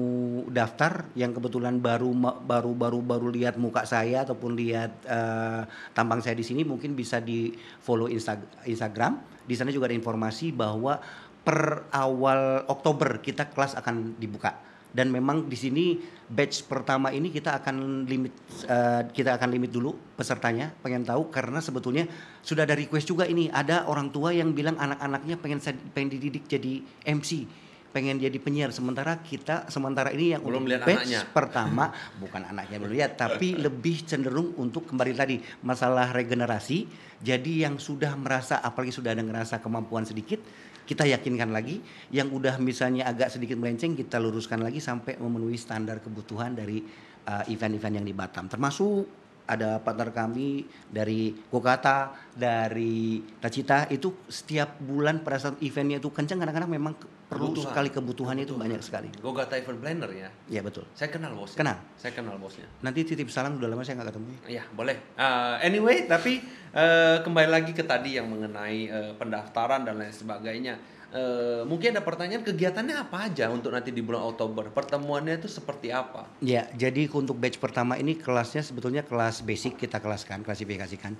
daftar, yang kebetulan baru baru baru baru lihat muka saya ataupun lihat uh, tampang saya di sini, mungkin bisa di follow Insta Instagram. Di sana juga ada informasi bahwa per awal Oktober kita kelas akan dibuka. Dan memang di sini batch pertama ini kita akan limit uh, kita akan limit dulu pesertanya pengen tahu karena sebetulnya sudah ada request juga ini ada orang tua yang bilang anak-anaknya pengen pengen dididik jadi MC pengen jadi penyiar sementara kita sementara ini yang belum lihat batch anaknya. pertama bukan anaknya belum lihat tapi lebih cenderung untuk kembali tadi masalah regenerasi jadi yang sudah merasa apalagi sudah ada ngerasa kemampuan sedikit kita yakinkan lagi yang udah misalnya agak sedikit melenceng kita luruskan lagi sampai memenuhi standar kebutuhan dari eh, event-event uh, yang di Batam termasuk ada partner kami dari Kokata, dari Tacita itu setiap bulan pada saat eventnya itu kencang kadang-kadang memang perlu kebutuhan. sekali kebutuhan, kebutuhan. itu banyak sekali. Goga Typhoon Planner ya? Iya betul. Saya kenal bosnya. Kenal? Saya kenal bosnya. Nanti titip salam udah lama saya nggak ketemu. Iya boleh. Uh, anyway tapi uh, kembali lagi ke tadi yang mengenai uh, pendaftaran dan lain sebagainya. Uh, mungkin ada pertanyaan kegiatannya apa aja untuk nanti di bulan Oktober pertemuannya itu seperti apa? Iya jadi untuk batch pertama ini kelasnya sebetulnya kelas basic kita kelaskan klasifikasikan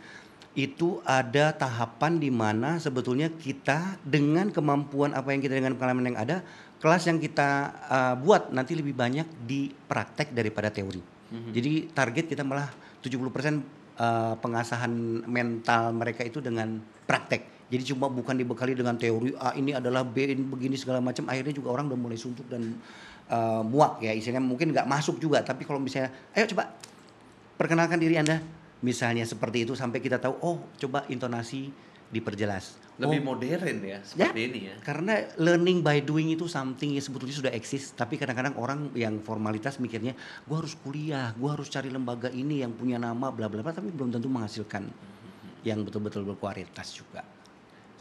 itu ada tahapan di mana sebetulnya kita dengan kemampuan apa yang kita dengan pengalaman yang ada kelas yang kita uh, buat nanti lebih banyak di praktek daripada teori. Mm-hmm. Jadi target kita malah 70% uh, eh, pengasahan mental mereka itu dengan praktek. Jadi cuma bukan dibekali dengan teori A ah, ini adalah B ini begini segala macam akhirnya juga orang udah mulai suntuk dan uh, muak ya Isinya mungkin nggak masuk juga tapi kalau misalnya ayo coba perkenalkan diri Anda misalnya seperti itu sampai kita tahu oh coba intonasi diperjelas lebih oh, modern ya, ya seperti ya, ini ya karena learning by doing itu something yang sebetulnya sudah eksis tapi kadang-kadang orang yang formalitas mikirnya gua harus kuliah gua harus cari lembaga ini yang punya nama bla bla bla tapi belum tentu menghasilkan hmm. yang betul-betul berkualitas juga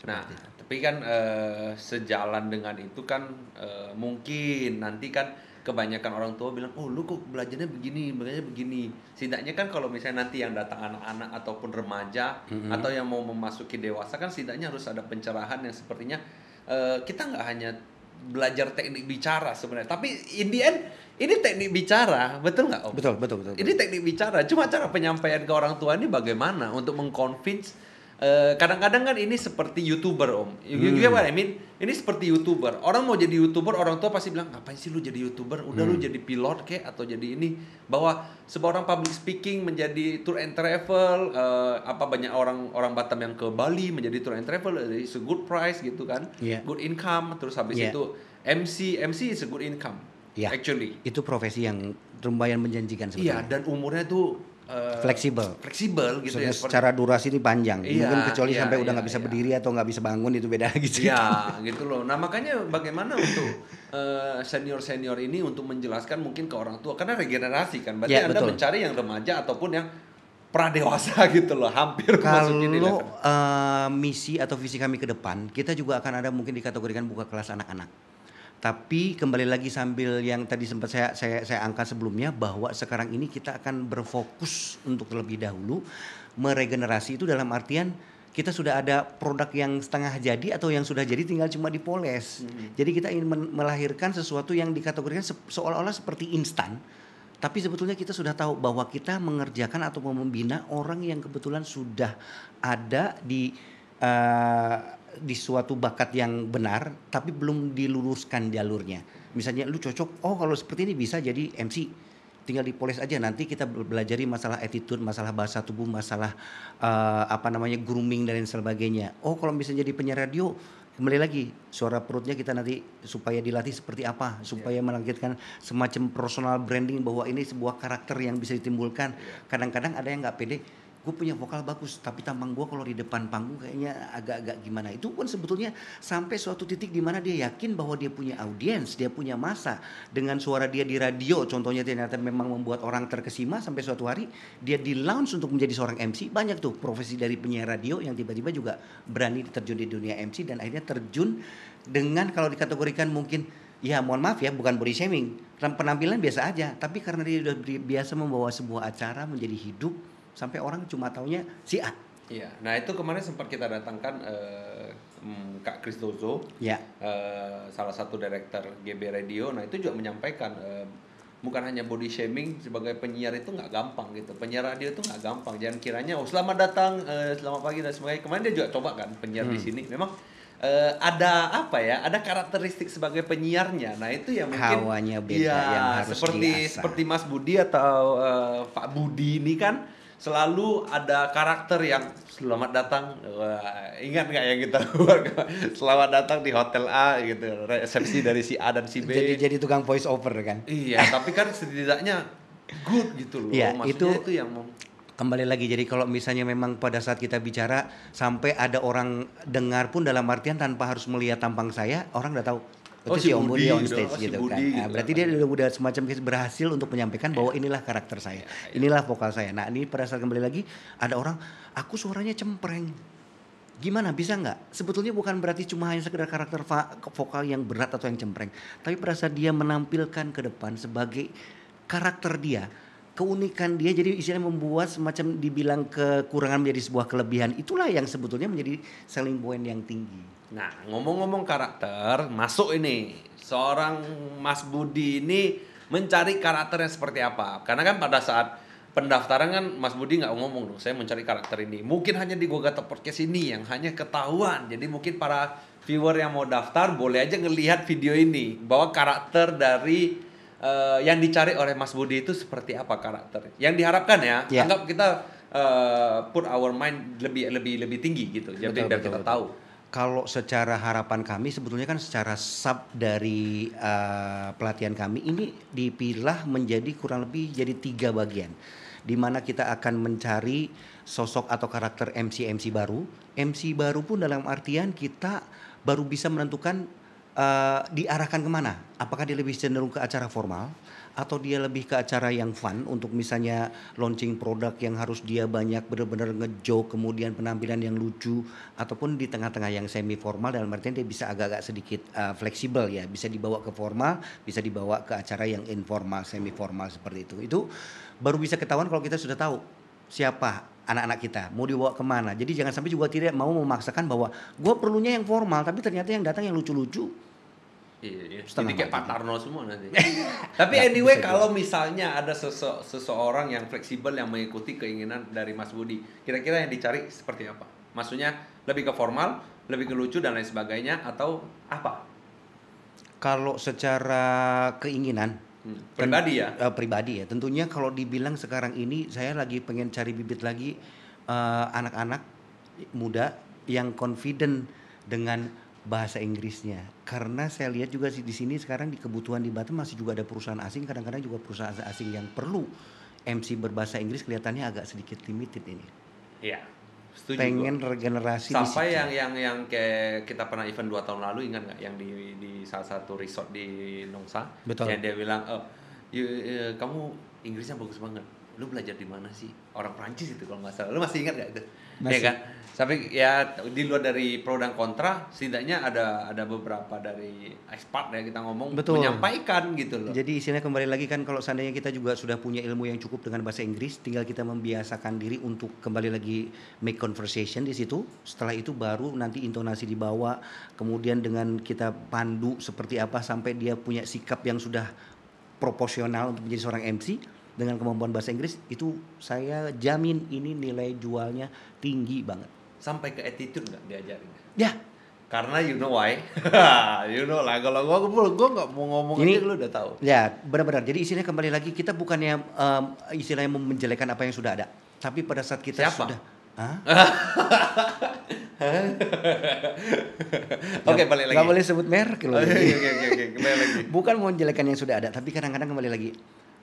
nah, seperti nah tapi kan eh, sejalan dengan itu kan eh, mungkin nanti kan kebanyakan orang tua bilang oh lu kok belajarnya begini belajarnya begini setidaknya kan kalau misalnya nanti yang datang anak-anak ataupun remaja mm-hmm. atau yang mau memasuki dewasa kan setidaknya harus ada pencerahan yang sepertinya uh, kita nggak hanya belajar teknik bicara sebenarnya tapi in the end ini teknik bicara betul nggak om betul, betul betul betul ini teknik bicara cuma cara penyampaian ke orang tua ini bagaimana untuk mengconvince Eh, kadang-kadang kan ini seperti youtuber om you, you hmm. what I hmm. mean ini seperti youtuber orang mau jadi youtuber orang tua pasti bilang ngapain sih lu jadi youtuber udah hmm. lu jadi pilot kek atau jadi ini bahwa seorang public speaking menjadi tour and travel uh, apa banyak orang orang Batam yang ke Bali menjadi tour and travel eh, is a good price gitu kan yeah. good income terus habis yeah. itu MC MC is a good income yeah. actually itu profesi yang lumayan menjanjikan sebenarnya iya dan umurnya tuh uh, fleksibel fleksibel gitu Maksudnya ya secara durasi ini panjang iya, mungkin kecuali iya, sampai iya, udah nggak iya, bisa iya. berdiri atau nggak bisa bangun itu beda lagi gitu. ya iya, gitu loh nah makanya bagaimana untuk uh, eh, senior senior ini untuk menjelaskan mungkin ke orang tua karena regenerasi kan berarti ya, anda betul. mencari yang remaja ataupun yang pradewasa gitu loh hampir kalau uh, misi atau visi kami ke depan kita juga akan ada mungkin dikategorikan buka kelas anak-anak tapi kembali lagi sambil yang tadi sempat saya saya saya angkat sebelumnya bahwa sekarang ini kita akan berfokus untuk terlebih dahulu meregenerasi itu dalam artian kita sudah ada produk yang setengah jadi atau yang sudah jadi tinggal cuma dipoles. Hmm. Jadi kita ingin melahirkan sesuatu yang dikategorikan se seolah-olah seperti instan. Tapi sebetulnya kita sudah tahu bahwa kita mengerjakan atau membina orang yang kebetulan sudah ada di uh, di suatu bakat yang benar tapi belum diluruskan jalurnya. Misalnya lu cocok, oh kalau seperti ini bisa jadi MC. Tinggal dipoles aja nanti kita belajar masalah attitude, masalah bahasa tubuh, masalah uh, apa namanya grooming dan lain sebagainya. Oh kalau bisa jadi penyiar radio kembali lagi suara perutnya kita nanti supaya dilatih seperti apa supaya yeah. Iya. semacam personal branding bahwa ini sebuah karakter yang bisa ditimbulkan. Iya. Kadang-kadang ada yang nggak pede gue punya vokal bagus tapi tampang gue kalau di depan panggung kayaknya agak-agak gimana itu pun sebetulnya sampai suatu titik di mana dia yakin bahwa dia punya audiens dia punya masa dengan suara dia di radio contohnya ternyata memang membuat orang terkesima sampai suatu hari dia di launch untuk menjadi seorang MC banyak tuh profesi dari penyiar radio yang tiba-tiba juga berani terjun di dunia MC dan akhirnya terjun dengan kalau dikategorikan mungkin ya mohon maaf ya bukan body shaming penampilan biasa aja tapi karena dia sudah biasa membawa sebuah acara menjadi hidup sampai orang cuma taunya si A. Iya. Nah itu kemarin sempat kita datangkan uh, Kak Kristozo, ya. uh, salah satu director GB Radio. Nah itu juga menyampaikan uh, bukan hanya body shaming sebagai penyiar itu nggak gampang gitu. Penyiar radio itu nggak gampang. Jangan kiranya oh selamat datang, uh, selamat pagi dan sebagainya. Kemarin dia juga coba kan penyiar hmm. di sini. Memang uh, ada apa ya? Ada karakteristik sebagai penyiarnya. Nah, itu yang mungkin hawanya beda ya, yang harus seperti diasa. seperti Mas Budi atau uh, Pak Budi ini kan selalu ada karakter yang selamat datang Wah, ingat nggak yang kita selamat datang di hotel A gitu resepsi dari si A dan si B jadi jadi tukang voice over kan iya tapi kan setidaknya good gitu loh ya, maksudnya itu, itu yang kembali lagi jadi kalau misalnya memang pada saat kita bicara sampai ada orang dengar pun dalam artian tanpa harus melihat tampang saya orang udah tahu itu oh, si Om Budi on gitu. stage oh, gitu si kan. nah, gitu. berarti gitu. dia udah semacam berhasil untuk menyampaikan bahwa inilah karakter saya, iya, iya. inilah vokal saya. Nah ini pada saat kembali lagi ada orang, aku suaranya cempreng, gimana bisa nggak? Sebetulnya bukan berarti cuma hanya sekedar karakter vokal yang berat atau yang cempreng, tapi pada saat dia menampilkan ke depan sebagai karakter dia, keunikan dia jadi istilahnya membuat semacam dibilang kekurangan menjadi sebuah kelebihan itulah yang sebetulnya menjadi selling point yang tinggi. Nah, ngomong-ngomong karakter, masuk ini seorang Mas Budi ini mencari karakternya seperti apa? Karena kan pada saat pendaftaran kan Mas Budi nggak ngomong dong, saya mencari karakter ini. Mungkin hanya di Gogata Podcast ini yang hanya ketahuan. Jadi mungkin para viewer yang mau daftar boleh aja ngelihat video ini bahwa karakter dari uh, yang dicari oleh Mas Budi itu seperti apa karakter? Yang diharapkan ya, yeah. anggap kita uh, put our mind lebih lebih lebih tinggi gitu. Jadi biar kita betul. tahu kalau secara harapan kami sebetulnya kan secara sub dari uh, pelatihan kami ini dipilah menjadi kurang lebih jadi tiga bagian di mana kita akan mencari sosok atau karakter MC MC baru MC baru pun dalam artian kita baru bisa menentukan uh, diarahkan kemana apakah dia lebih cenderung ke acara formal atau dia lebih ke acara yang fun untuk misalnya launching produk yang harus dia banyak benar-benar ngejo kemudian penampilan yang lucu ataupun di tengah-tengah yang semi formal dalam artian dia bisa agak-agak sedikit uh, fleksibel ya bisa dibawa ke formal bisa dibawa ke acara yang informal semi formal seperti itu itu baru bisa ketahuan kalau kita sudah tahu siapa anak-anak kita mau dibawa kemana jadi jangan sampai juga tidak mau memaksakan bahwa gue perlunya yang formal tapi ternyata yang datang yang lucu-lucu Iya, iya. Jadi kayak Pak Tarno semua nanti. Tapi anyway kalau misalnya ada sese seseorang yang fleksibel yang mengikuti keinginan dari Mas Budi, kira-kira yang dicari seperti apa? Maksudnya lebih ke formal, lebih ke lucu dan lain sebagainya atau apa? Kalau secara keinginan hmm. pribadi ya? Uh, pribadi ya. Tentunya kalau dibilang sekarang ini saya lagi pengen cari bibit lagi eh, anak-anak uh, anak -anak muda yang confident dengan bahasa Inggrisnya. Karena saya lihat juga sih di sini sekarang di kebutuhan di Batam masih juga ada perusahaan asing, kadang-kadang juga perusahaan asing yang perlu MC berbahasa Inggris kelihatannya agak sedikit limited ini. Iya. Setuju pengen gua. regenerasi sampai yang yang yang kayak kita pernah event dua tahun lalu ingat nggak yang di di salah satu resort di Nongsa Betul. yang dia bilang oh, you, uh, kamu Inggrisnya bagus banget lu belajar di mana sih orang Prancis itu kalau nggak salah lu masih ingat gak itu masih. ya kan tapi ya di luar dari pro dan kontra setidaknya ada ada beberapa dari expert ya kita ngomong Betul. menyampaikan gitu loh jadi isinya kembali lagi kan kalau seandainya kita juga sudah punya ilmu yang cukup dengan bahasa Inggris tinggal kita membiasakan diri untuk kembali lagi make conversation di situ setelah itu baru nanti intonasi dibawa kemudian dengan kita pandu seperti apa sampai dia punya sikap yang sudah proporsional untuk menjadi seorang MC dengan kemampuan bahasa Inggris itu saya jamin ini nilai jualnya tinggi banget sampai ke attitude nggak diajarin ya karena you know why you know lah kalau gua gua gua nggak mau ngomong ini aja, lu udah tahu ya benar-benar jadi istilahnya kembali lagi kita bukannya um, istilahnya menjelekan apa yang sudah ada tapi pada saat kita Siapa? sudah Oke, okay, balik lagi. Gak boleh sebut merek loh. Oke, oke, oke, kembali lagi. Bukan mau menjelekan yang sudah ada, tapi kadang-kadang kembali lagi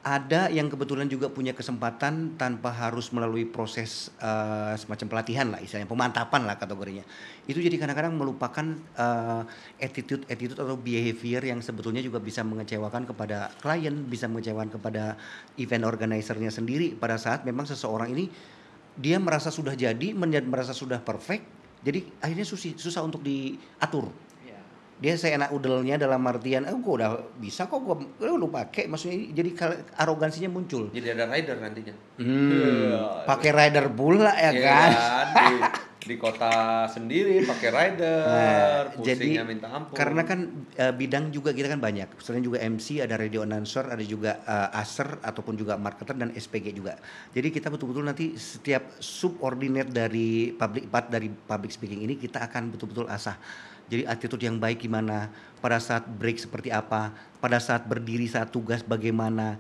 ada yang kebetulan juga punya kesempatan tanpa harus melalui proses uh, semacam pelatihan lah misalnya pemantapan lah kategorinya itu jadi kadang-kadang melupakan uh, attitude attitude atau behavior yang sebetulnya juga bisa mengecewakan kepada klien bisa mengecewakan kepada event organizernya sendiri pada saat memang seseorang ini dia merasa sudah jadi merasa sudah perfect jadi akhirnya susah untuk diatur dia seenak udelnya dalam artian eh gua udah bisa kok gua lu pakai maksudnya jadi arogansinya muncul jadi ada rider nantinya hmm, yeah. pakai rider pula ya yeah, kan? kan di, di kota sendiri pakai rider nah, jadi minta ampun karena kan uh, bidang juga kita kan banyak selain juga MC ada radio announcer ada juga uh, eh, aser ataupun juga marketer dan SPG juga jadi kita betul-betul nanti setiap subordinate dari public part dari public speaking ini kita akan betul-betul asah jadi attitude yang baik gimana, pada saat break seperti apa, pada saat berdiri saat tugas bagaimana,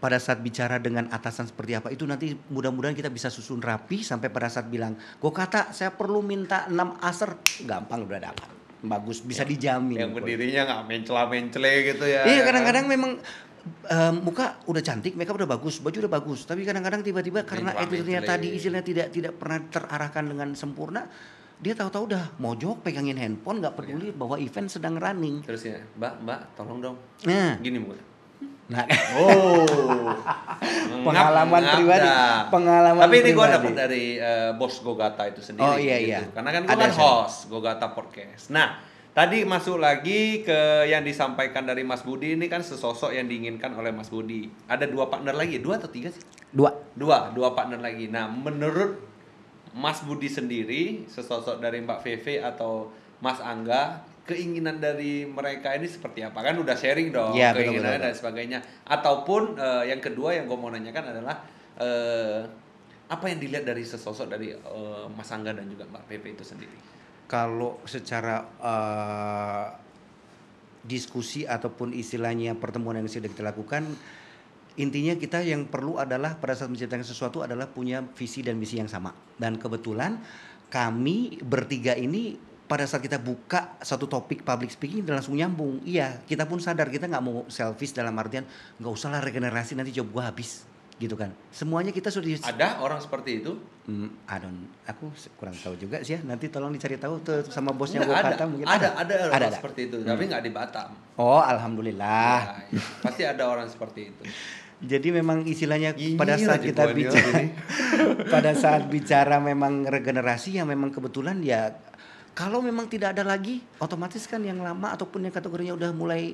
pada saat bicara dengan atasan seperti apa itu nanti mudah-mudahan kita bisa susun rapi sampai pada saat bilang gue kata saya perlu minta 6 aser gampang udah dapat bagus bisa yang, dijamin yang berdirinya nggak mencela mencele gitu ya iya ya kan? kadang-kadang kan? memang um, muka udah cantik makeup udah bagus baju udah bagus tapi kadang-kadang tiba-tiba karena attitude iya, tadi iya. isinya tidak tidak pernah terarahkan dengan sempurna dia tahu-tahu udah mojok pegangin handphone nggak peduli iya. bahwa event sedang running terus ya mbak mbak tolong dong nah gini bu nah oh pengalaman ngap, pribadi pengalaman tapi ini gue dapat dari uh, bos Gogata itu sendiri oh iya gitu. iya karena kan gue kan host Gogata podcast nah Tadi masuk lagi ke yang disampaikan dari Mas Budi ini kan sesosok yang diinginkan oleh Mas Budi. Ada dua partner lagi, ya? dua atau tiga sih? Dua. Dua, dua partner lagi. Nah, menurut Mas Budi sendiri sesosok dari Mbak Feve atau Mas Angga keinginan dari mereka ini seperti apa kan udah sharing dong ya, keinginan betul, betul, dan sebagainya ataupun uh, yang kedua yang gue mau nanyakan adalah uh, apa yang dilihat dari sesosok dari uh, Mas Angga dan juga Mbak VV itu sendiri kalau secara uh, diskusi ataupun istilahnya pertemuan yang sudah kita lakukan intinya kita yang perlu adalah pada saat menciptakan sesuatu adalah punya visi dan misi yang sama. Dan kebetulan kami bertiga ini pada saat kita buka satu topik public speaking dan langsung nyambung. Iya, kita pun sadar kita nggak mau selfish dalam artian nggak usah lah regenerasi nanti job gua habis gitu kan. Semuanya kita sudah ada orang seperti itu. Hmm, Adon, aku kurang tahu juga sih ya. Nanti tolong dicari tahu tuh sama bosnya gua kata mungkin ada. Ada ada, ada orang ada, seperti itu, hmm. tapi nggak di Batam. Oh, alhamdulillah. Ya, ya. Pasti ada orang seperti itu. Jadi memang istilahnya Gini iya, pada iya, saat kita bicara pada saat bicara memang regenerasi yang memang kebetulan ya kalau memang tidak ada lagi otomatis kan yang lama ataupun yang kategorinya udah mulai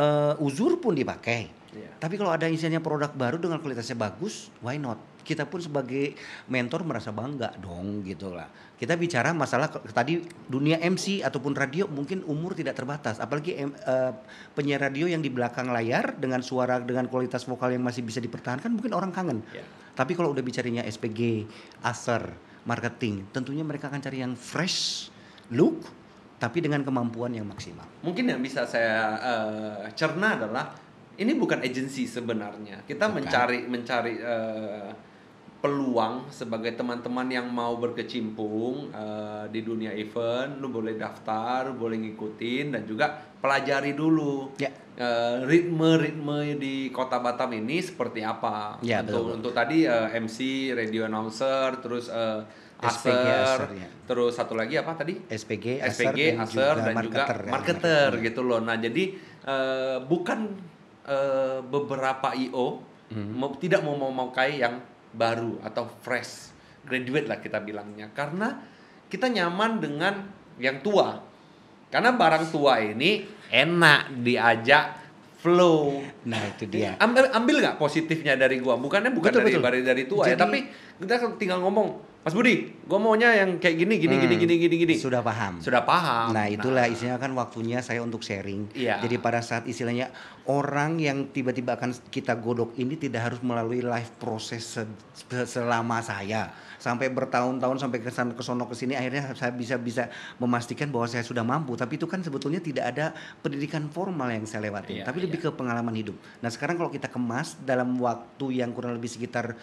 uh, uzur pun dipakai. Yeah. Tapi kalau ada isinya produk baru dengan kualitasnya bagus, why not? Kita pun sebagai mentor merasa bangga dong gitu lah. Kita bicara masalah tadi dunia MC ataupun radio mungkin umur tidak terbatas, apalagi uh, penyiar radio yang di belakang layar dengan suara dengan kualitas vokal yang masih bisa dipertahankan mungkin orang kangen. Yeah. Tapi kalau udah bicaranya SPG, ASER, marketing, tentunya mereka akan cari yang fresh look tapi dengan kemampuan yang maksimal. Mungkin yang bisa saya uh, cerna adalah ini bukan agensi sebenarnya. Kita bukan. mencari mencari uh, peluang sebagai teman-teman yang mau berkecimpung uh, di dunia event, lu boleh daftar, boleh ngikutin dan juga pelajari dulu yeah. Ya. uh, ritme-ritme di kota Batam ini seperti apa. Yeah, untuk betul. untuk tadi uh, eh, MC, radio announcer, terus uh, Acer, SPG, ya. terus satu lagi apa tadi? SPG, SPG, Acer, Acer dan, dan juga ya. marketer, marketer, ya, gitu loh. Nah jadi uh, bukan uh, beberapa IO mm -hmm. tidak mau memakai yang baru atau fresh graduate lah kita bilangnya karena kita nyaman dengan yang tua karena barang tua ini enak diajak flow nah itu dia ambil ambil nggak positifnya dari gua bukannya bukan betul, dari betul. dari tua ya, Jadi, ya tapi kita tinggal ngomong Mas Budi, gue maunya yang kayak gini, gini, hmm, gini, gini, gini, gini. Sudah paham. Sudah paham. Nah itulah nah. isinya kan waktunya saya untuk sharing. Iya. Jadi pada saat istilahnya orang yang tiba-tiba akan kita godok ini tidak harus melalui live proses selama saya sampai bertahun-tahun sampai kesan kesono ke sini akhirnya saya bisa bisa memastikan bahwa saya sudah mampu tapi itu kan sebetulnya tidak ada pendidikan formal yang saya lewati iya, tapi iya. lebih ke pengalaman hidup. Nah sekarang kalau kita kemas dalam waktu yang kurang lebih sekitar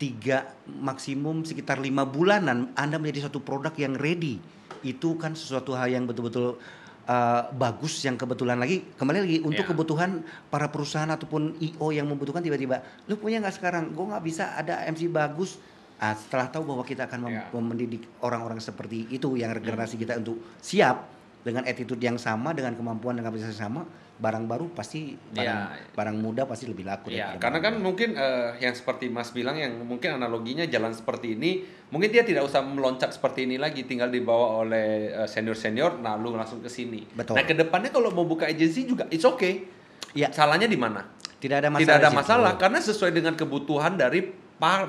tiga maksimum sekitar lima bulanan Anda menjadi satu produk yang ready itu kan sesuatu hal yang betul-betul uh, bagus yang kebetulan lagi kembali lagi untuk yeah. kebutuhan para perusahaan ataupun IO yang membutuhkan tiba-tiba lu punya nggak sekarang gue nggak bisa ada MC bagus nah, setelah tahu bahwa kita akan mem yeah. mendidik orang-orang seperti itu yang hmm. generasi kita untuk siap dengan attitude yang sama dengan kemampuan dengan kapasitas yang sama barang baru pasti iya. barang, ya. barang muda pasti lebih laku ya, karena kan baru. mungkin uh, yang seperti Mas bilang yang mungkin analoginya jalan seperti ini mungkin dia tidak usah meloncat seperti ini lagi tinggal dibawa oleh eh, senior-senior nah lu langsung ke sini nah kedepannya kalau mau buka agensi juga it's okay ya. salahnya di mana tidak ada masalah tidak ada masalah karena sesuai dengan kebutuhan dari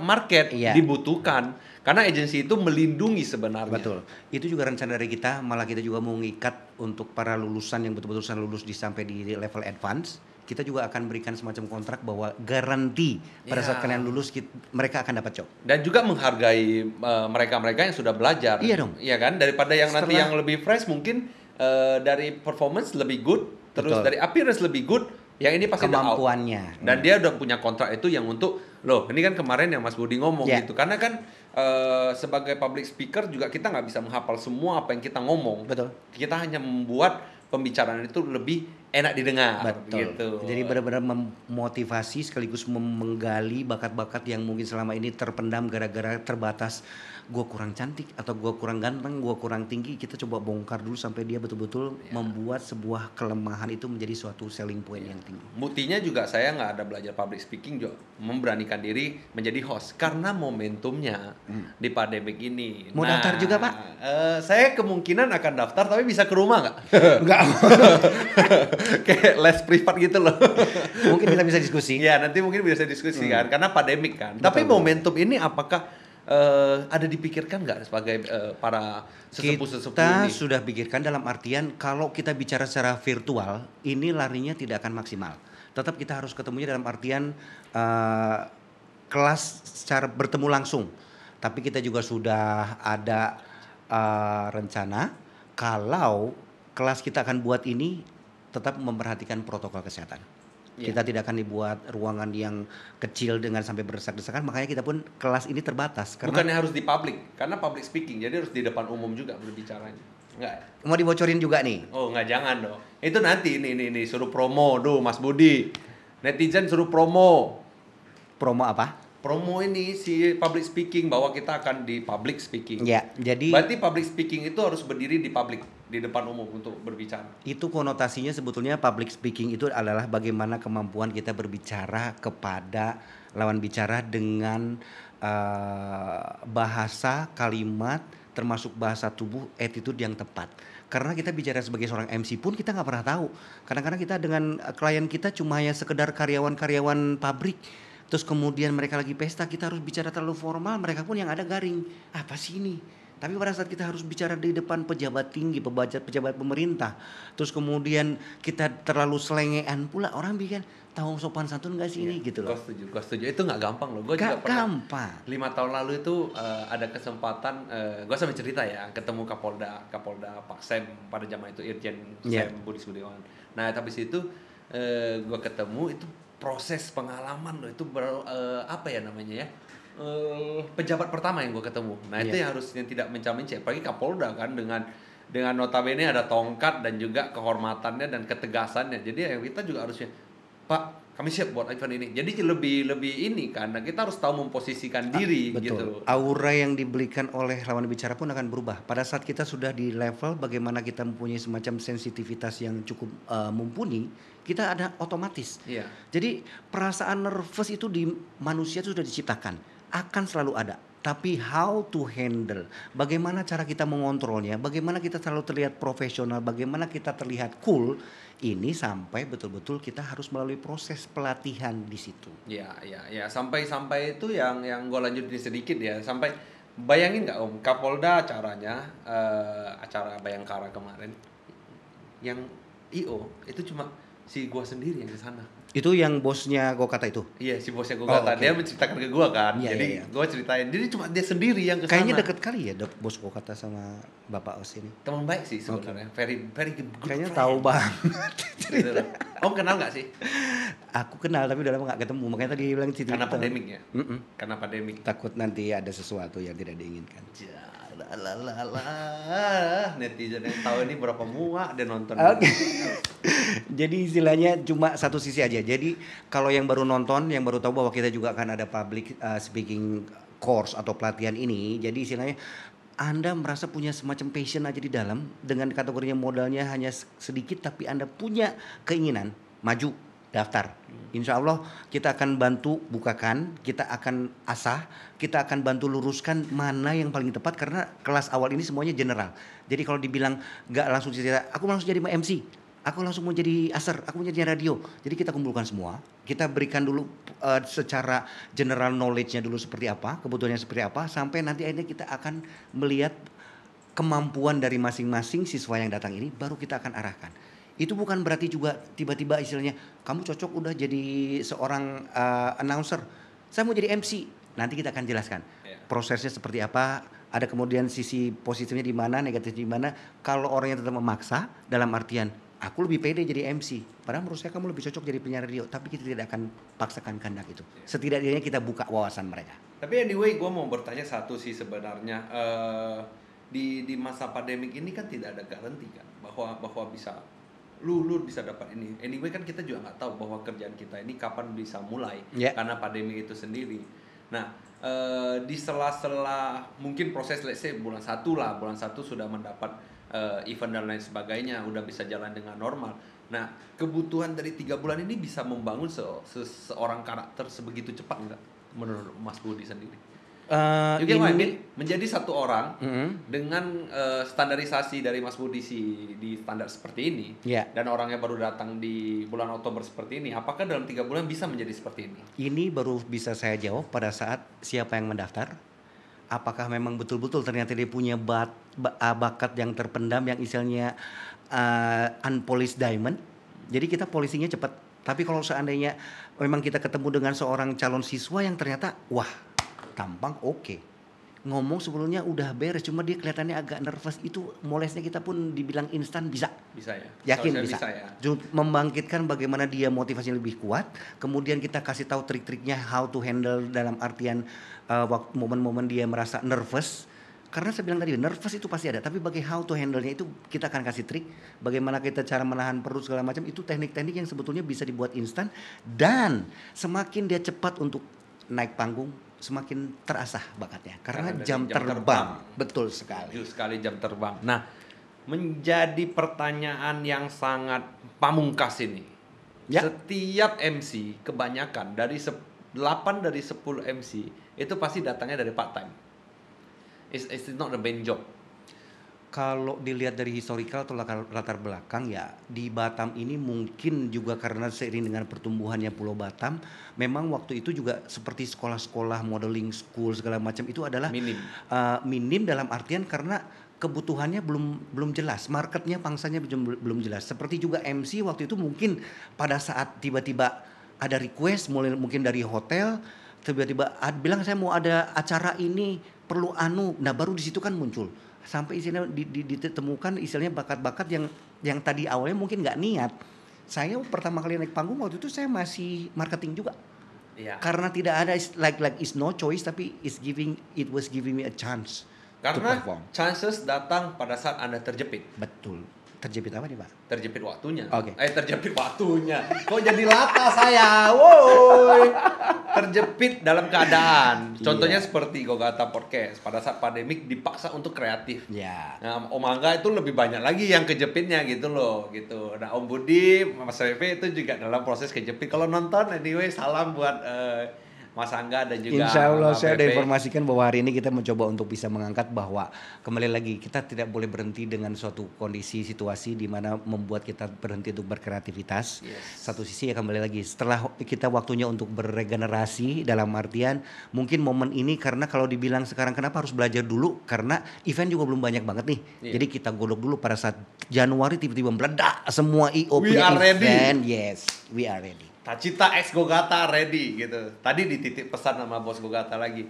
market iya. dibutuhkan karena agensi itu melindungi sebenarnya. Betul. Itu juga rencana dari kita, malah kita juga mau ngikat untuk para lulusan yang betul-betul lulus di sampai di level advance, kita juga akan berikan semacam kontrak bahwa garanti pada yeah. saat iya. kalian lulus kita, mereka akan dapat job. Dan juga menghargai eh, mereka-mereka uh, yang sudah belajar. Iya dong. Iya kan? Daripada yang Setelah, nanti yang lebih fresh mungkin uh, dari performance lebih good, terus betul. dari appearance lebih good, yang ini pasti kemampuannya. Dan hmm. dia udah punya kontrak itu yang untuk loh ini kan kemarin yang Mas Budi ngomong yeah. gitu karena kan uh, sebagai public speaker juga kita nggak bisa menghafal semua apa yang kita ngomong betul kita hanya membuat pembicaraan itu lebih enak didengar betul gitu. jadi benar-benar memotivasi sekaligus menggali bakat-bakat yang mungkin selama ini terpendam gara-gara terbatas gue kurang cantik atau gue kurang ganteng gue kurang tinggi kita coba bongkar dulu sampai dia betul-betul yeah. membuat sebuah kelemahan itu menjadi suatu selling point yang ya. tinggi buktinya juga saya nggak ada belajar public speaking juga memberanikan diri menjadi host karena momentumnya hmm. di pandemi ini mau nah, daftar juga pak uh, saya kemungkinan akan daftar tapi bisa ke rumah nggak nggak kayak less privat gitu loh mungkin kita bisa diskusi ya nanti mungkin bisa diskusi hmm. kan karena pandemik kan Betul. tapi momentum ini apakah uh, ada dipikirkan nggak sebagai uh, para sesepuh-sesepuh kita sudah pikirkan dalam artian kalau kita bicara secara virtual ini larinya tidak akan maksimal tetap kita harus ketemunya dalam artian uh, kelas secara bertemu langsung tapi kita juga sudah ada uh, rencana kalau kelas kita akan buat ini tetap memperhatikan protokol kesehatan Yeah. Kita tidak akan dibuat ruangan yang kecil dengan sampai berdesak-desakan. Makanya kita pun kelas ini terbatas. Karena Bukannya harus di publik, karena public speaking. Jadi harus di depan umum juga berbicaranya. Enggak. Mau dibocorin juga nih? Oh, enggak jangan dong. Itu nanti ini ini ini suruh promo. do Mas Budi. Netizen suruh promo. Promo apa? Promo ini si public speaking bahwa kita akan di public speaking. Ya, jadi Berarti public speaking itu harus berdiri di public di depan umum untuk berbicara. Itu konotasinya sebetulnya public speaking itu adalah bagaimana kemampuan kita berbicara kepada lawan bicara dengan uh, bahasa, kalimat, termasuk bahasa tubuh, attitude yang tepat. Karena kita bicara sebagai seorang MC pun kita nggak pernah tahu. Kadang-kadang kita dengan klien kita cuma hanya sekedar karyawan-karyawan pabrik terus kemudian mereka lagi pesta kita harus bicara terlalu formal mereka pun yang ada garing apa sih ini tapi pada saat kita harus bicara di depan pejabat tinggi, pejabat pejabat pemerintah, terus kemudian kita terlalu selengean pula orang bikin tahu sopan santun gak sih ya, ini iya, gitu loh. Gue setuju, gue setuju. Itu nggak gampang loh. Gue juga gampang. Lima tahun lalu itu uh, ada kesempatan, uh, eh, gue sampai cerita ya, ketemu Kapolda, Kapolda Pak Sem pada zaman itu Irjen yeah. Sem Budi Sudewan. Nah tapi situ uh, eh, gue ketemu itu proses pengalaman loh itu ber, uh, apa ya namanya ya Eh, pejabat pertama yang gue ketemu. Nah yeah. itu iya. yang harusnya tidak mencamin cek. pagi Kapolda kan dengan dengan notabene ada tongkat dan juga kehormatannya dan ketegasannya. Jadi yang kita juga harusnya Pak kami siap buat event ini. Jadi lebih lebih ini karena kita harus tahu memposisikan ah, diri Betul. gitu. Aura yang dibelikan oleh lawan bicara pun akan berubah. Pada saat kita sudah di level bagaimana kita mempunyai semacam sensitivitas yang cukup uh, mumpuni, kita ada otomatis. Iya. Jadi perasaan nervous itu di manusia itu sudah diciptakan akan selalu ada tapi how to handle bagaimana cara kita mengontrolnya bagaimana kita selalu terlihat profesional bagaimana kita terlihat cool ini sampai betul-betul kita harus melalui proses pelatihan di situ ya ya ya sampai sampai itu yang yang gue lanjutin sedikit ya sampai bayangin nggak om Kapolda acaranya uh, acara Bayangkara kemarin yang io itu cuma si gua sendiri yang di sana itu yang bosnya gua kata itu iya si bosnya gua oh, okay. dia menceritakan ke gua kan iya, jadi iya, iya. gua ceritain jadi cuma dia sendiri yang kesana kayaknya deket kali ya dok bos gua kata sama bapak Os ini teman baik sih sebenarnya okay. very very good kayaknya tahu banget gitu cerita om kenal gak sih aku kenal tapi udah lama gak ketemu makanya tadi bilang cerita karena pandemik ya mm -mm. karena pandemik takut nanti ada sesuatu yang tidak diinginkan ya Lalalah. Netizen yang tahu ini berapa muak dan nonton. Okay. Jadi istilahnya cuma satu sisi aja. Jadi kalau yang baru nonton, yang baru tahu bahwa kita juga akan ada public uh, speaking course atau pelatihan ini. Jadi istilahnya anda merasa punya semacam passion aja di dalam dengan kategorinya modalnya hanya sedikit tapi Anda punya keinginan maju daftar. Hmm. Insya Allah kita akan bantu bukakan, kita akan asah, kita akan bantu luruskan mana yang paling tepat karena kelas awal ini semuanya general. Jadi kalau dibilang nggak langsung cerita, aku langsung jadi MC, aku langsung mau jadi aser, aku mau jadi radio. Jadi kita kumpulkan semua, kita berikan dulu uh, secara general knowledge-nya dulu seperti apa, kebutuhannya seperti apa, sampai nanti akhirnya kita akan melihat kemampuan dari masing-masing siswa yang datang ini, baru kita akan arahkan itu bukan berarti juga tiba-tiba istilahnya kamu cocok udah jadi seorang uh, announcer saya mau jadi MC nanti kita akan jelaskan iya. prosesnya seperti apa ada kemudian sisi positifnya di mana negatif di mana kalau orangnya tetap memaksa dalam artian aku lebih pede jadi MC padahal menurut saya kamu lebih cocok jadi penyiar radio tapi kita tidak akan paksakan kehendak itu iya. setidaknya kita buka wawasan mereka tapi anyway gue mau bertanya satu sih sebenarnya uh, di di masa pandemik ini kan tidak ada garansi kan bahwa bahwa bisa lu lu bisa dapat ini anyway kan kita juga nggak tahu bahwa kerjaan kita ini kapan bisa mulai yeah. karena pandemi itu sendiri nah uh, di sela-sela mungkin proses let's say bulan satu lah bulan satu sudah mendapat uh, event dan lain sebagainya udah bisa jalan dengan normal nah kebutuhan dari tiga bulan ini bisa membangun se, se seorang karakter sebegitu cepat nggak menurut Mas Budi sendiri Eh, uh, Juga ini... menjadi satu orang mm -hmm. dengan uh, standarisasi dari Mas Budi si di standar seperti ini yeah. dan orangnya baru datang di bulan Oktober seperti ini, apakah dalam tiga bulan bisa menjadi seperti ini? Ini baru bisa saya jawab pada saat siapa yang mendaftar, apakah memang betul-betul ternyata dia punya bat, ah, bakat yang terpendam yang istilahnya uh, unpolished diamond, jadi kita polisinya cepat. Tapi kalau seandainya memang kita ketemu dengan seorang calon siswa yang ternyata wah tampang oke okay. ngomong sebelumnya udah beres cuma dia kelihatannya agak nervous itu molesnya kita pun dibilang instan bisa bisa ya yakin bisa, bisa ya. membangkitkan bagaimana dia motivasinya lebih kuat kemudian kita kasih tahu trik-triknya how to handle dalam artian uh, momen-momen dia merasa nervous karena saya bilang tadi nervous itu pasti ada tapi bagi how to handle-nya itu kita akan kasih trik bagaimana kita cara menahan perut segala macam itu teknik-teknik yang sebetulnya bisa dibuat instan dan semakin dia cepat untuk naik panggung semakin terasah bakatnya karena, karena jam, jam terbang. terbang betul sekali. Betul sekali jam terbang. Nah, menjadi pertanyaan yang sangat pamungkas ini. Ya. Setiap MC kebanyakan dari 8 dari 10 MC itu pasti datangnya dari part time. It's, it's not the main job kalau dilihat dari historical atau latar belakang ya di Batam ini mungkin juga karena seiring dengan pertumbuhannya Pulau Batam memang waktu itu juga seperti sekolah-sekolah modeling school segala macam itu adalah minim uh, minim dalam artian karena kebutuhannya belum belum jelas, marketnya pangsanya belum belum jelas. Seperti juga MC waktu itu mungkin pada saat tiba-tiba ada request mulai mungkin dari hotel tiba-tiba bilang saya mau ada acara ini perlu anu. Nah, baru di situ kan muncul sampai istilahnya ditemukan istilahnya bakat-bakat yang yang tadi awalnya mungkin nggak niat. Saya pertama kali naik panggung waktu itu saya masih marketing juga. Ya. Karena tidak ada like like is no choice tapi is giving it was giving me a chance. Karena chances datang pada saat Anda terjepit. Betul. Terjepit apa nih Pak? Terjepit waktunya. Oke. Okay. Eh terjepit waktunya. Kok jadi lata saya? Woi. Terjepit dalam keadaan. Iya. Contohnya yeah. seperti kata Podcast pada saat pandemik dipaksa untuk kreatif. Ya. Yeah. Nah, Om Angga itu lebih banyak lagi yang kejepitnya gitu loh, gitu. Nah, Om Budi, Mas Wefe itu juga dalam proses kejepit. Kalau nonton anyway salam buat uh, Mas Angga dan juga Insya Allah saya ada informasikan bahwa hari ini kita mencoba untuk bisa mengangkat bahwa kembali lagi kita tidak boleh berhenti dengan suatu kondisi situasi di mana membuat kita berhenti untuk berkreativitas. Yes. Satu sisi ya kembali lagi setelah kita waktunya untuk beregenerasi dalam artian mungkin momen ini karena kalau dibilang sekarang kenapa harus belajar dulu karena event juga belum banyak banget nih. Yeah. Jadi kita golok dulu pada saat Januari tiba-tiba meledak semua IO punya event. Ready. Yes, we are ready. Tacita ex Gogata ready gitu. Tadi dititip pesan sama bos Gogata lagi.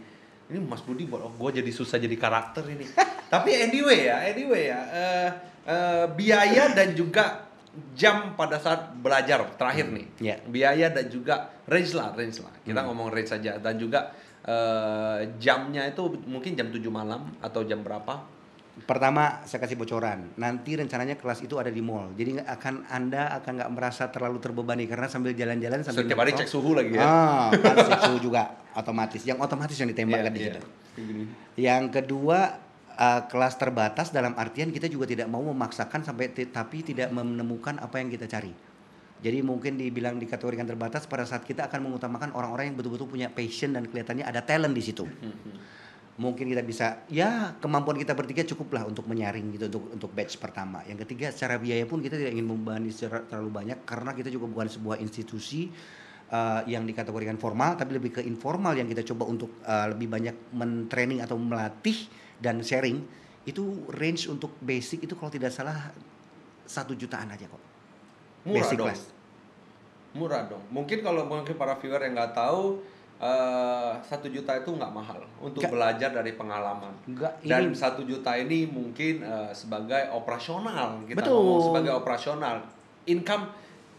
Ini Mas Budi buat oh, gue jadi susah jadi karakter ini. Tapi anyway ya, anyway ya, uh, uh, biaya dan juga jam pada saat belajar terakhir hmm, nih. Yeah. Biaya dan juga range lah, range lah. Kita hmm. ngomong range saja dan juga uh, jamnya itu mungkin jam 7 malam atau jam berapa Pertama, saya kasih bocoran. Nanti rencananya kelas itu ada di mall. Jadi akan Anda akan nggak merasa terlalu terbebani karena sambil jalan-jalan sambil setiap hari cek suhu lagi ya. Ah, kan cek suhu juga otomatis. Yang otomatis yang ditembak yeah, kan di yeah. situ. Yang kedua, uh, kelas terbatas dalam artian kita juga tidak mau memaksakan sampai tapi tidak menemukan apa yang kita cari. Jadi mungkin dibilang dikategorikan terbatas pada saat kita akan mengutamakan orang-orang yang betul-betul punya passion dan kelihatannya ada talent di situ. Hmm, hmm mungkin kita bisa ya kemampuan kita bertiga cukuplah untuk menyaring gitu untuk untuk batch pertama. Yang ketiga secara biaya pun kita tidak ingin membebani secara terlalu banyak karena kita juga bukan sebuah institusi uh, yang dikategorikan formal tapi lebih ke informal yang kita coba untuk uh, lebih banyak mentraining atau melatih dan sharing itu range untuk basic itu kalau tidak salah satu jutaan aja kok murah basic dong class. murah dong mungkin kalau mungkin para viewer yang nggak tahu Eh, satu juta itu nggak mahal untuk Gak. belajar dari pengalaman. Gak, Dan satu juta ini mungkin uh, sebagai operasional kita Betul. ngomong sebagai operasional income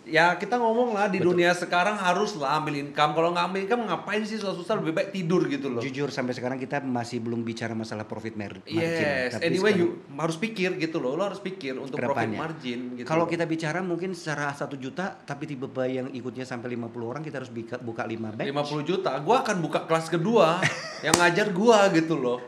ya kita ngomong lah di Betul. dunia sekarang harus lah ambil income kalau nggak ambil income ngapain sih susah-susah lebih baik tidur gitu loh jujur sampai sekarang kita masih belum bicara masalah profit margin yes Tapi anyway you harus pikir gitu loh lo harus pikir untuk profit margin gitu kalau kita bicara mungkin secara satu juta tapi tiba-tiba yang ikutnya sampai 50 orang kita harus buka, lima 5 batch 50 juta gua akan buka kelas kedua yang ngajar gua gitu loh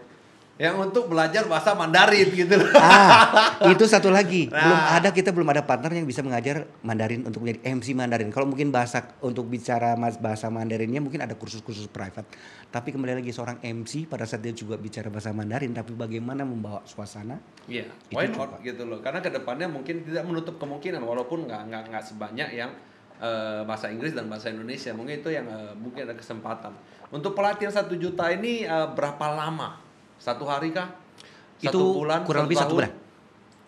yang untuk belajar bahasa Mandarin gitu loh. Ah, itu satu lagi. Nah. Belum ada kita belum ada partner yang bisa mengajar Mandarin untuk menjadi MC Mandarin. Kalau mungkin bahasa untuk bicara bahasa Mandarinnya mungkin ada kursus-kursus private. Tapi kembali lagi seorang MC pada saat dia juga bicara bahasa Mandarin tapi bagaimana membawa suasana? Iya. Yeah. Why not gitu loh. Karena kedepannya mungkin tidak menutup kemungkinan walaupun nggak nggak nggak sebanyak yang Uh, bahasa Inggris dan bahasa Indonesia mungkin itu yang uh, mungkin ada kesempatan untuk pelatihan satu juta ini uh, berapa lama satu hari kah? Satu itu bulan? Kurang satu lebih tahun? satu bulan.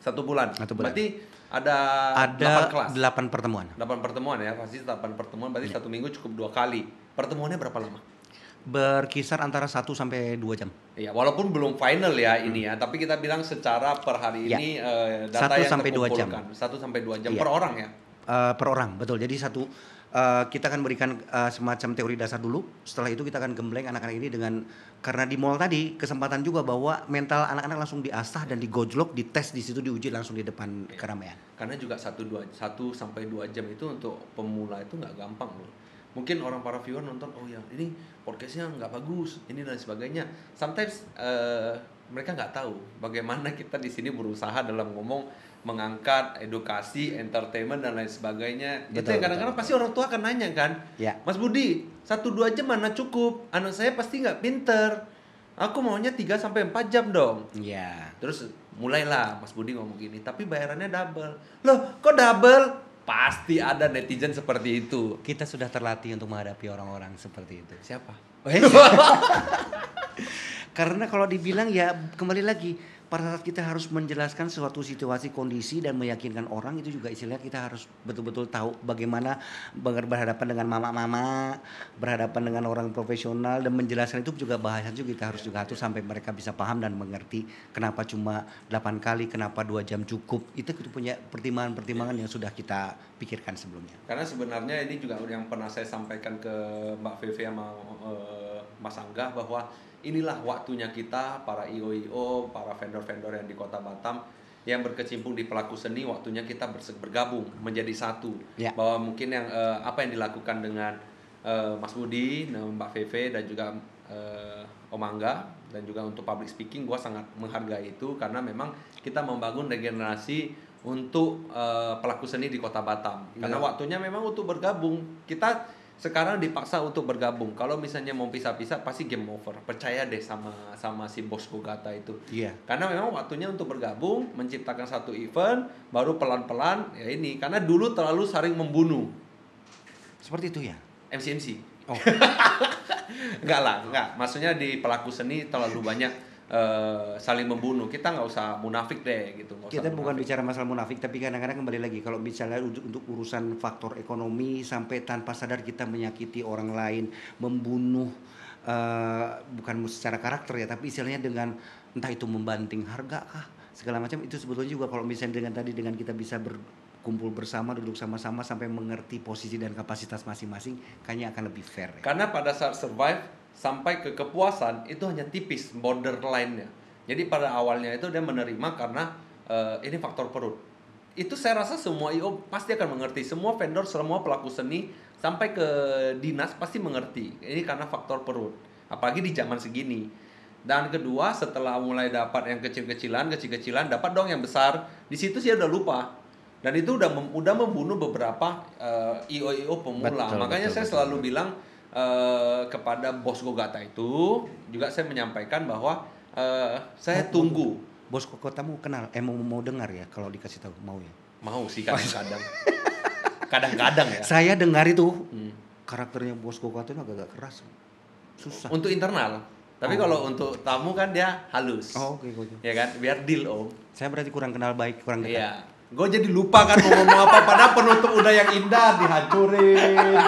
Satu bulan. Satu bulan. Berarti ada, ada kelas. 8 pertemuan. delapan pertemuan ya, pasti delapan pertemuan berarti ya. satu minggu cukup dua kali. Pertemuannya berapa lama? Berkisar antara satu sampai dua jam. Iya, walaupun belum final ya hmm. ini ya, tapi kita bilang secara per hari ya. ini uh, data 1 yang sampai 2 jam. 1 sampai dua jam ya. per orang ya. Uh, per orang, betul. Jadi satu Uh, kita akan berikan uh, semacam teori dasar dulu. Setelah itu kita akan gembleng anak-anak ini dengan karena di mall tadi kesempatan juga bahwa mental anak-anak langsung diasah dan digojlok, dites di situ diuji langsung di depan ya. keramaian. Karena juga satu dua satu sampai dua jam itu untuk pemula itu nggak gampang loh. Mungkin orang para viewer nonton, oh ya ini podcastnya nggak bagus, ini dan sebagainya. Sometimes uh, mereka nggak tahu bagaimana kita di sini berusaha dalam ngomong mengangkat edukasi, entertainment dan lain sebagainya. Betul, itu kadang-kadang pasti orang tua akan nanya kan, ya. Mas Budi satu dua jam mana cukup? Anak saya pasti nggak pinter. Aku maunya 3 sampai empat jam dong. Iya. Terus mulailah Mas Budi ngomong gini, tapi bayarannya double. Loh, kok double? Pasti ada netizen seperti itu. Kita sudah terlatih untuk menghadapi orang-orang seperti itu. Siapa? Oh, ya? Karena kalau dibilang ya kembali lagi pada saat kita harus menjelaskan suatu situasi kondisi dan meyakinkan orang itu juga istilahnya kita harus betul-betul tahu bagaimana berhadapan dengan mama-mama, berhadapan dengan orang profesional dan menjelaskan itu juga bahasa juga kita harus juga atur sampai mereka bisa paham dan mengerti kenapa cuma 8 kali, kenapa dua jam cukup. Itu kita punya pertimbangan-pertimbangan yang sudah kita pikirkan sebelumnya. Karena sebenarnya ini juga yang pernah saya sampaikan ke Mbak Vivi sama eh, Mas Angga bahwa inilah waktunya kita para IOIO, para vendor-vendor yang di Kota Batam yang berkecimpung di pelaku seni waktunya kita bergabung menjadi satu ya. bahwa mungkin yang uh, apa yang dilakukan dengan uh, Mas Budi, Mbak Feve dan juga uh, Om Angga dan juga untuk public speaking gue sangat menghargai itu karena memang kita membangun regenerasi untuk uh, pelaku seni di Kota Batam karena iya. waktunya memang untuk bergabung kita sekarang dipaksa untuk bergabung kalau misalnya mau pisah-pisah pasti game over percaya deh sama sama si bos Bogata itu iya yeah. karena memang waktunya untuk bergabung menciptakan satu event baru pelan-pelan ya ini karena dulu terlalu sering membunuh seperti itu ya MCMC -MC. oh enggak lah enggak maksudnya di pelaku seni terlalu banyak Eh, saling membunuh. Kita nggak usah munafik deh gitu. usah kita bukan bicara masalah munafik, tapi kadang-kadang kembali lagi kalau bicara untuk, untuk urusan faktor ekonomi sampai tanpa sadar kita menyakiti orang lain, membunuh uh, bukan secara karakter ya, tapi istilahnya dengan entah itu membanting harga kah segala macam itu sebetulnya juga kalau misalnya dengan tadi dengan kita bisa berkumpul bersama duduk sama-sama sampai mengerti posisi dan kapasitas masing-masing kayaknya akan lebih fair ya. karena pada saat survive sampai ke kepuasan itu hanya tipis borderline-nya. Jadi pada awalnya itu dia menerima karena uh, ini faktor perut. Itu saya rasa semua IO pasti akan mengerti, semua vendor, semua pelaku seni sampai ke dinas pasti mengerti. Ini karena faktor perut, apalagi di zaman segini. Dan kedua, setelah mulai dapat yang kecil-kecilan, kecil-kecilan, dapat dong yang besar. Di situ sih udah lupa. Dan itu udah mem udah membunuh beberapa io IO IO pemula. Betul, Makanya betul, saya betul, selalu bilang Eh, kepada bos Gogata itu juga saya menyampaikan bahwa uh, saya oh, tunggu. Oh, oh. Bos Gogata mau kenal, eh mau, mau dengar ya kalau dikasih tahu mau ya. Mau sih kadang-kadang. kadang-kadang ya. Saya dengar itu hmm. karakternya bos Gogata itu agak-agak keras. Susah. Untuk internal. Tapi oh. kalau untuk tamu kan dia halus. Oh, oke okay, okay. Ya kan, biar deal om. Saya berarti kurang kenal baik, kurang dekat. Iya. Gue jadi lupa kan mau ngomong apa. Padahal penutup udah yang indah dihancurin.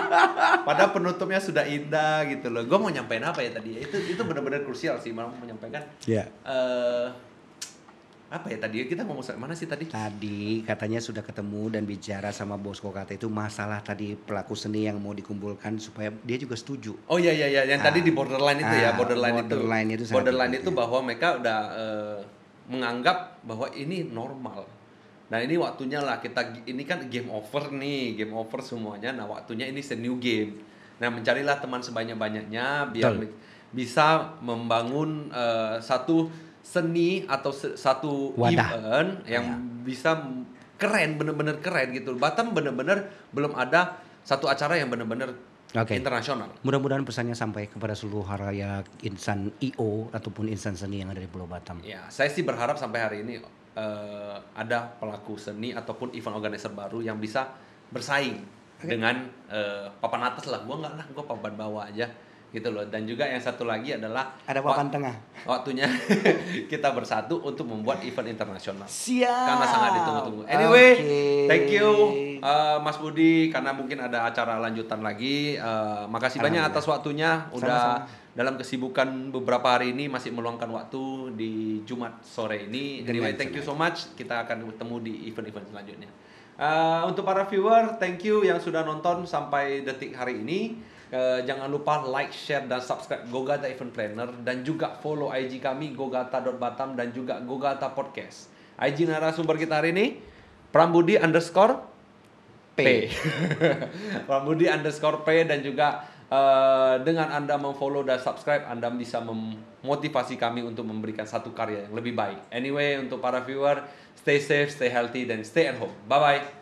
Padahal penutupnya sudah indah gitu loh. Gue mau nyampein apa ya tadi? Itu itu benar-benar krusial sih mau menyampaikan. Iya. Yeah. Uh, apa ya tadi kita ngomong mana sih tadi? Tadi katanya sudah ketemu dan bicara sama bos Kokate itu masalah tadi pelaku seni yang mau dikumpulkan supaya dia juga setuju. Oh iya iya iya yang uh, tadi di ah. borderline itu uh, ya ah, borderline, borderline itu. itu borderline itu, gitu itu ya. bahwa mereka udah uh, menganggap bahwa ini normal Nah ini waktunya lah kita ini kan game over nih, game over semuanya. Nah waktunya ini new game. Nah mencarilah teman sebanyak-banyaknya biar Betul. bisa membangun uh, satu seni atau se satu Wadah. event yang ya. bisa keren, bener-bener keren gitu. Batam bener-bener belum ada satu acara yang bener-bener okay. internasional. Mudah-mudahan pesannya sampai kepada seluruh haraya insan IO ataupun insan seni yang ada di Pulau Batam. Ya, saya sih berharap sampai hari ini uh, ada pelaku seni ataupun event organizer baru yang bisa bersaing okay. dengan uh, papan atas lah gue nggak lah gue papan bawah aja gitu loh dan juga yang satu lagi adalah ada papan wak tengah waktunya kita bersatu untuk membuat event internasional siap karena sangat ditunggu-tunggu anyway okay. thank you uh, Mas Budi karena mungkin ada acara lanjutan lagi uh, makasih banyak atas waktunya udah Sama-sama dalam kesibukan beberapa hari ini masih meluangkan waktu di Jumat sore ini. Anyway, thank you so much. Kita akan bertemu di event-event selanjutnya. Uh, untuk para viewer, thank you yang sudah nonton sampai detik hari ini. Uh, jangan lupa like, share, dan subscribe Gogata Event Planner dan juga follow IG kami gogata.batam dan juga Gogata Podcast. IG narasumber kita hari ini Prambudi underscore P. P. Prambudi underscore P dan juga Uh, dengan Anda memfollow dan subscribe, Anda bisa memotivasi kami untuk memberikan satu karya yang lebih baik. Anyway, untuk para viewer, stay safe, stay healthy, dan stay at home. Bye-bye.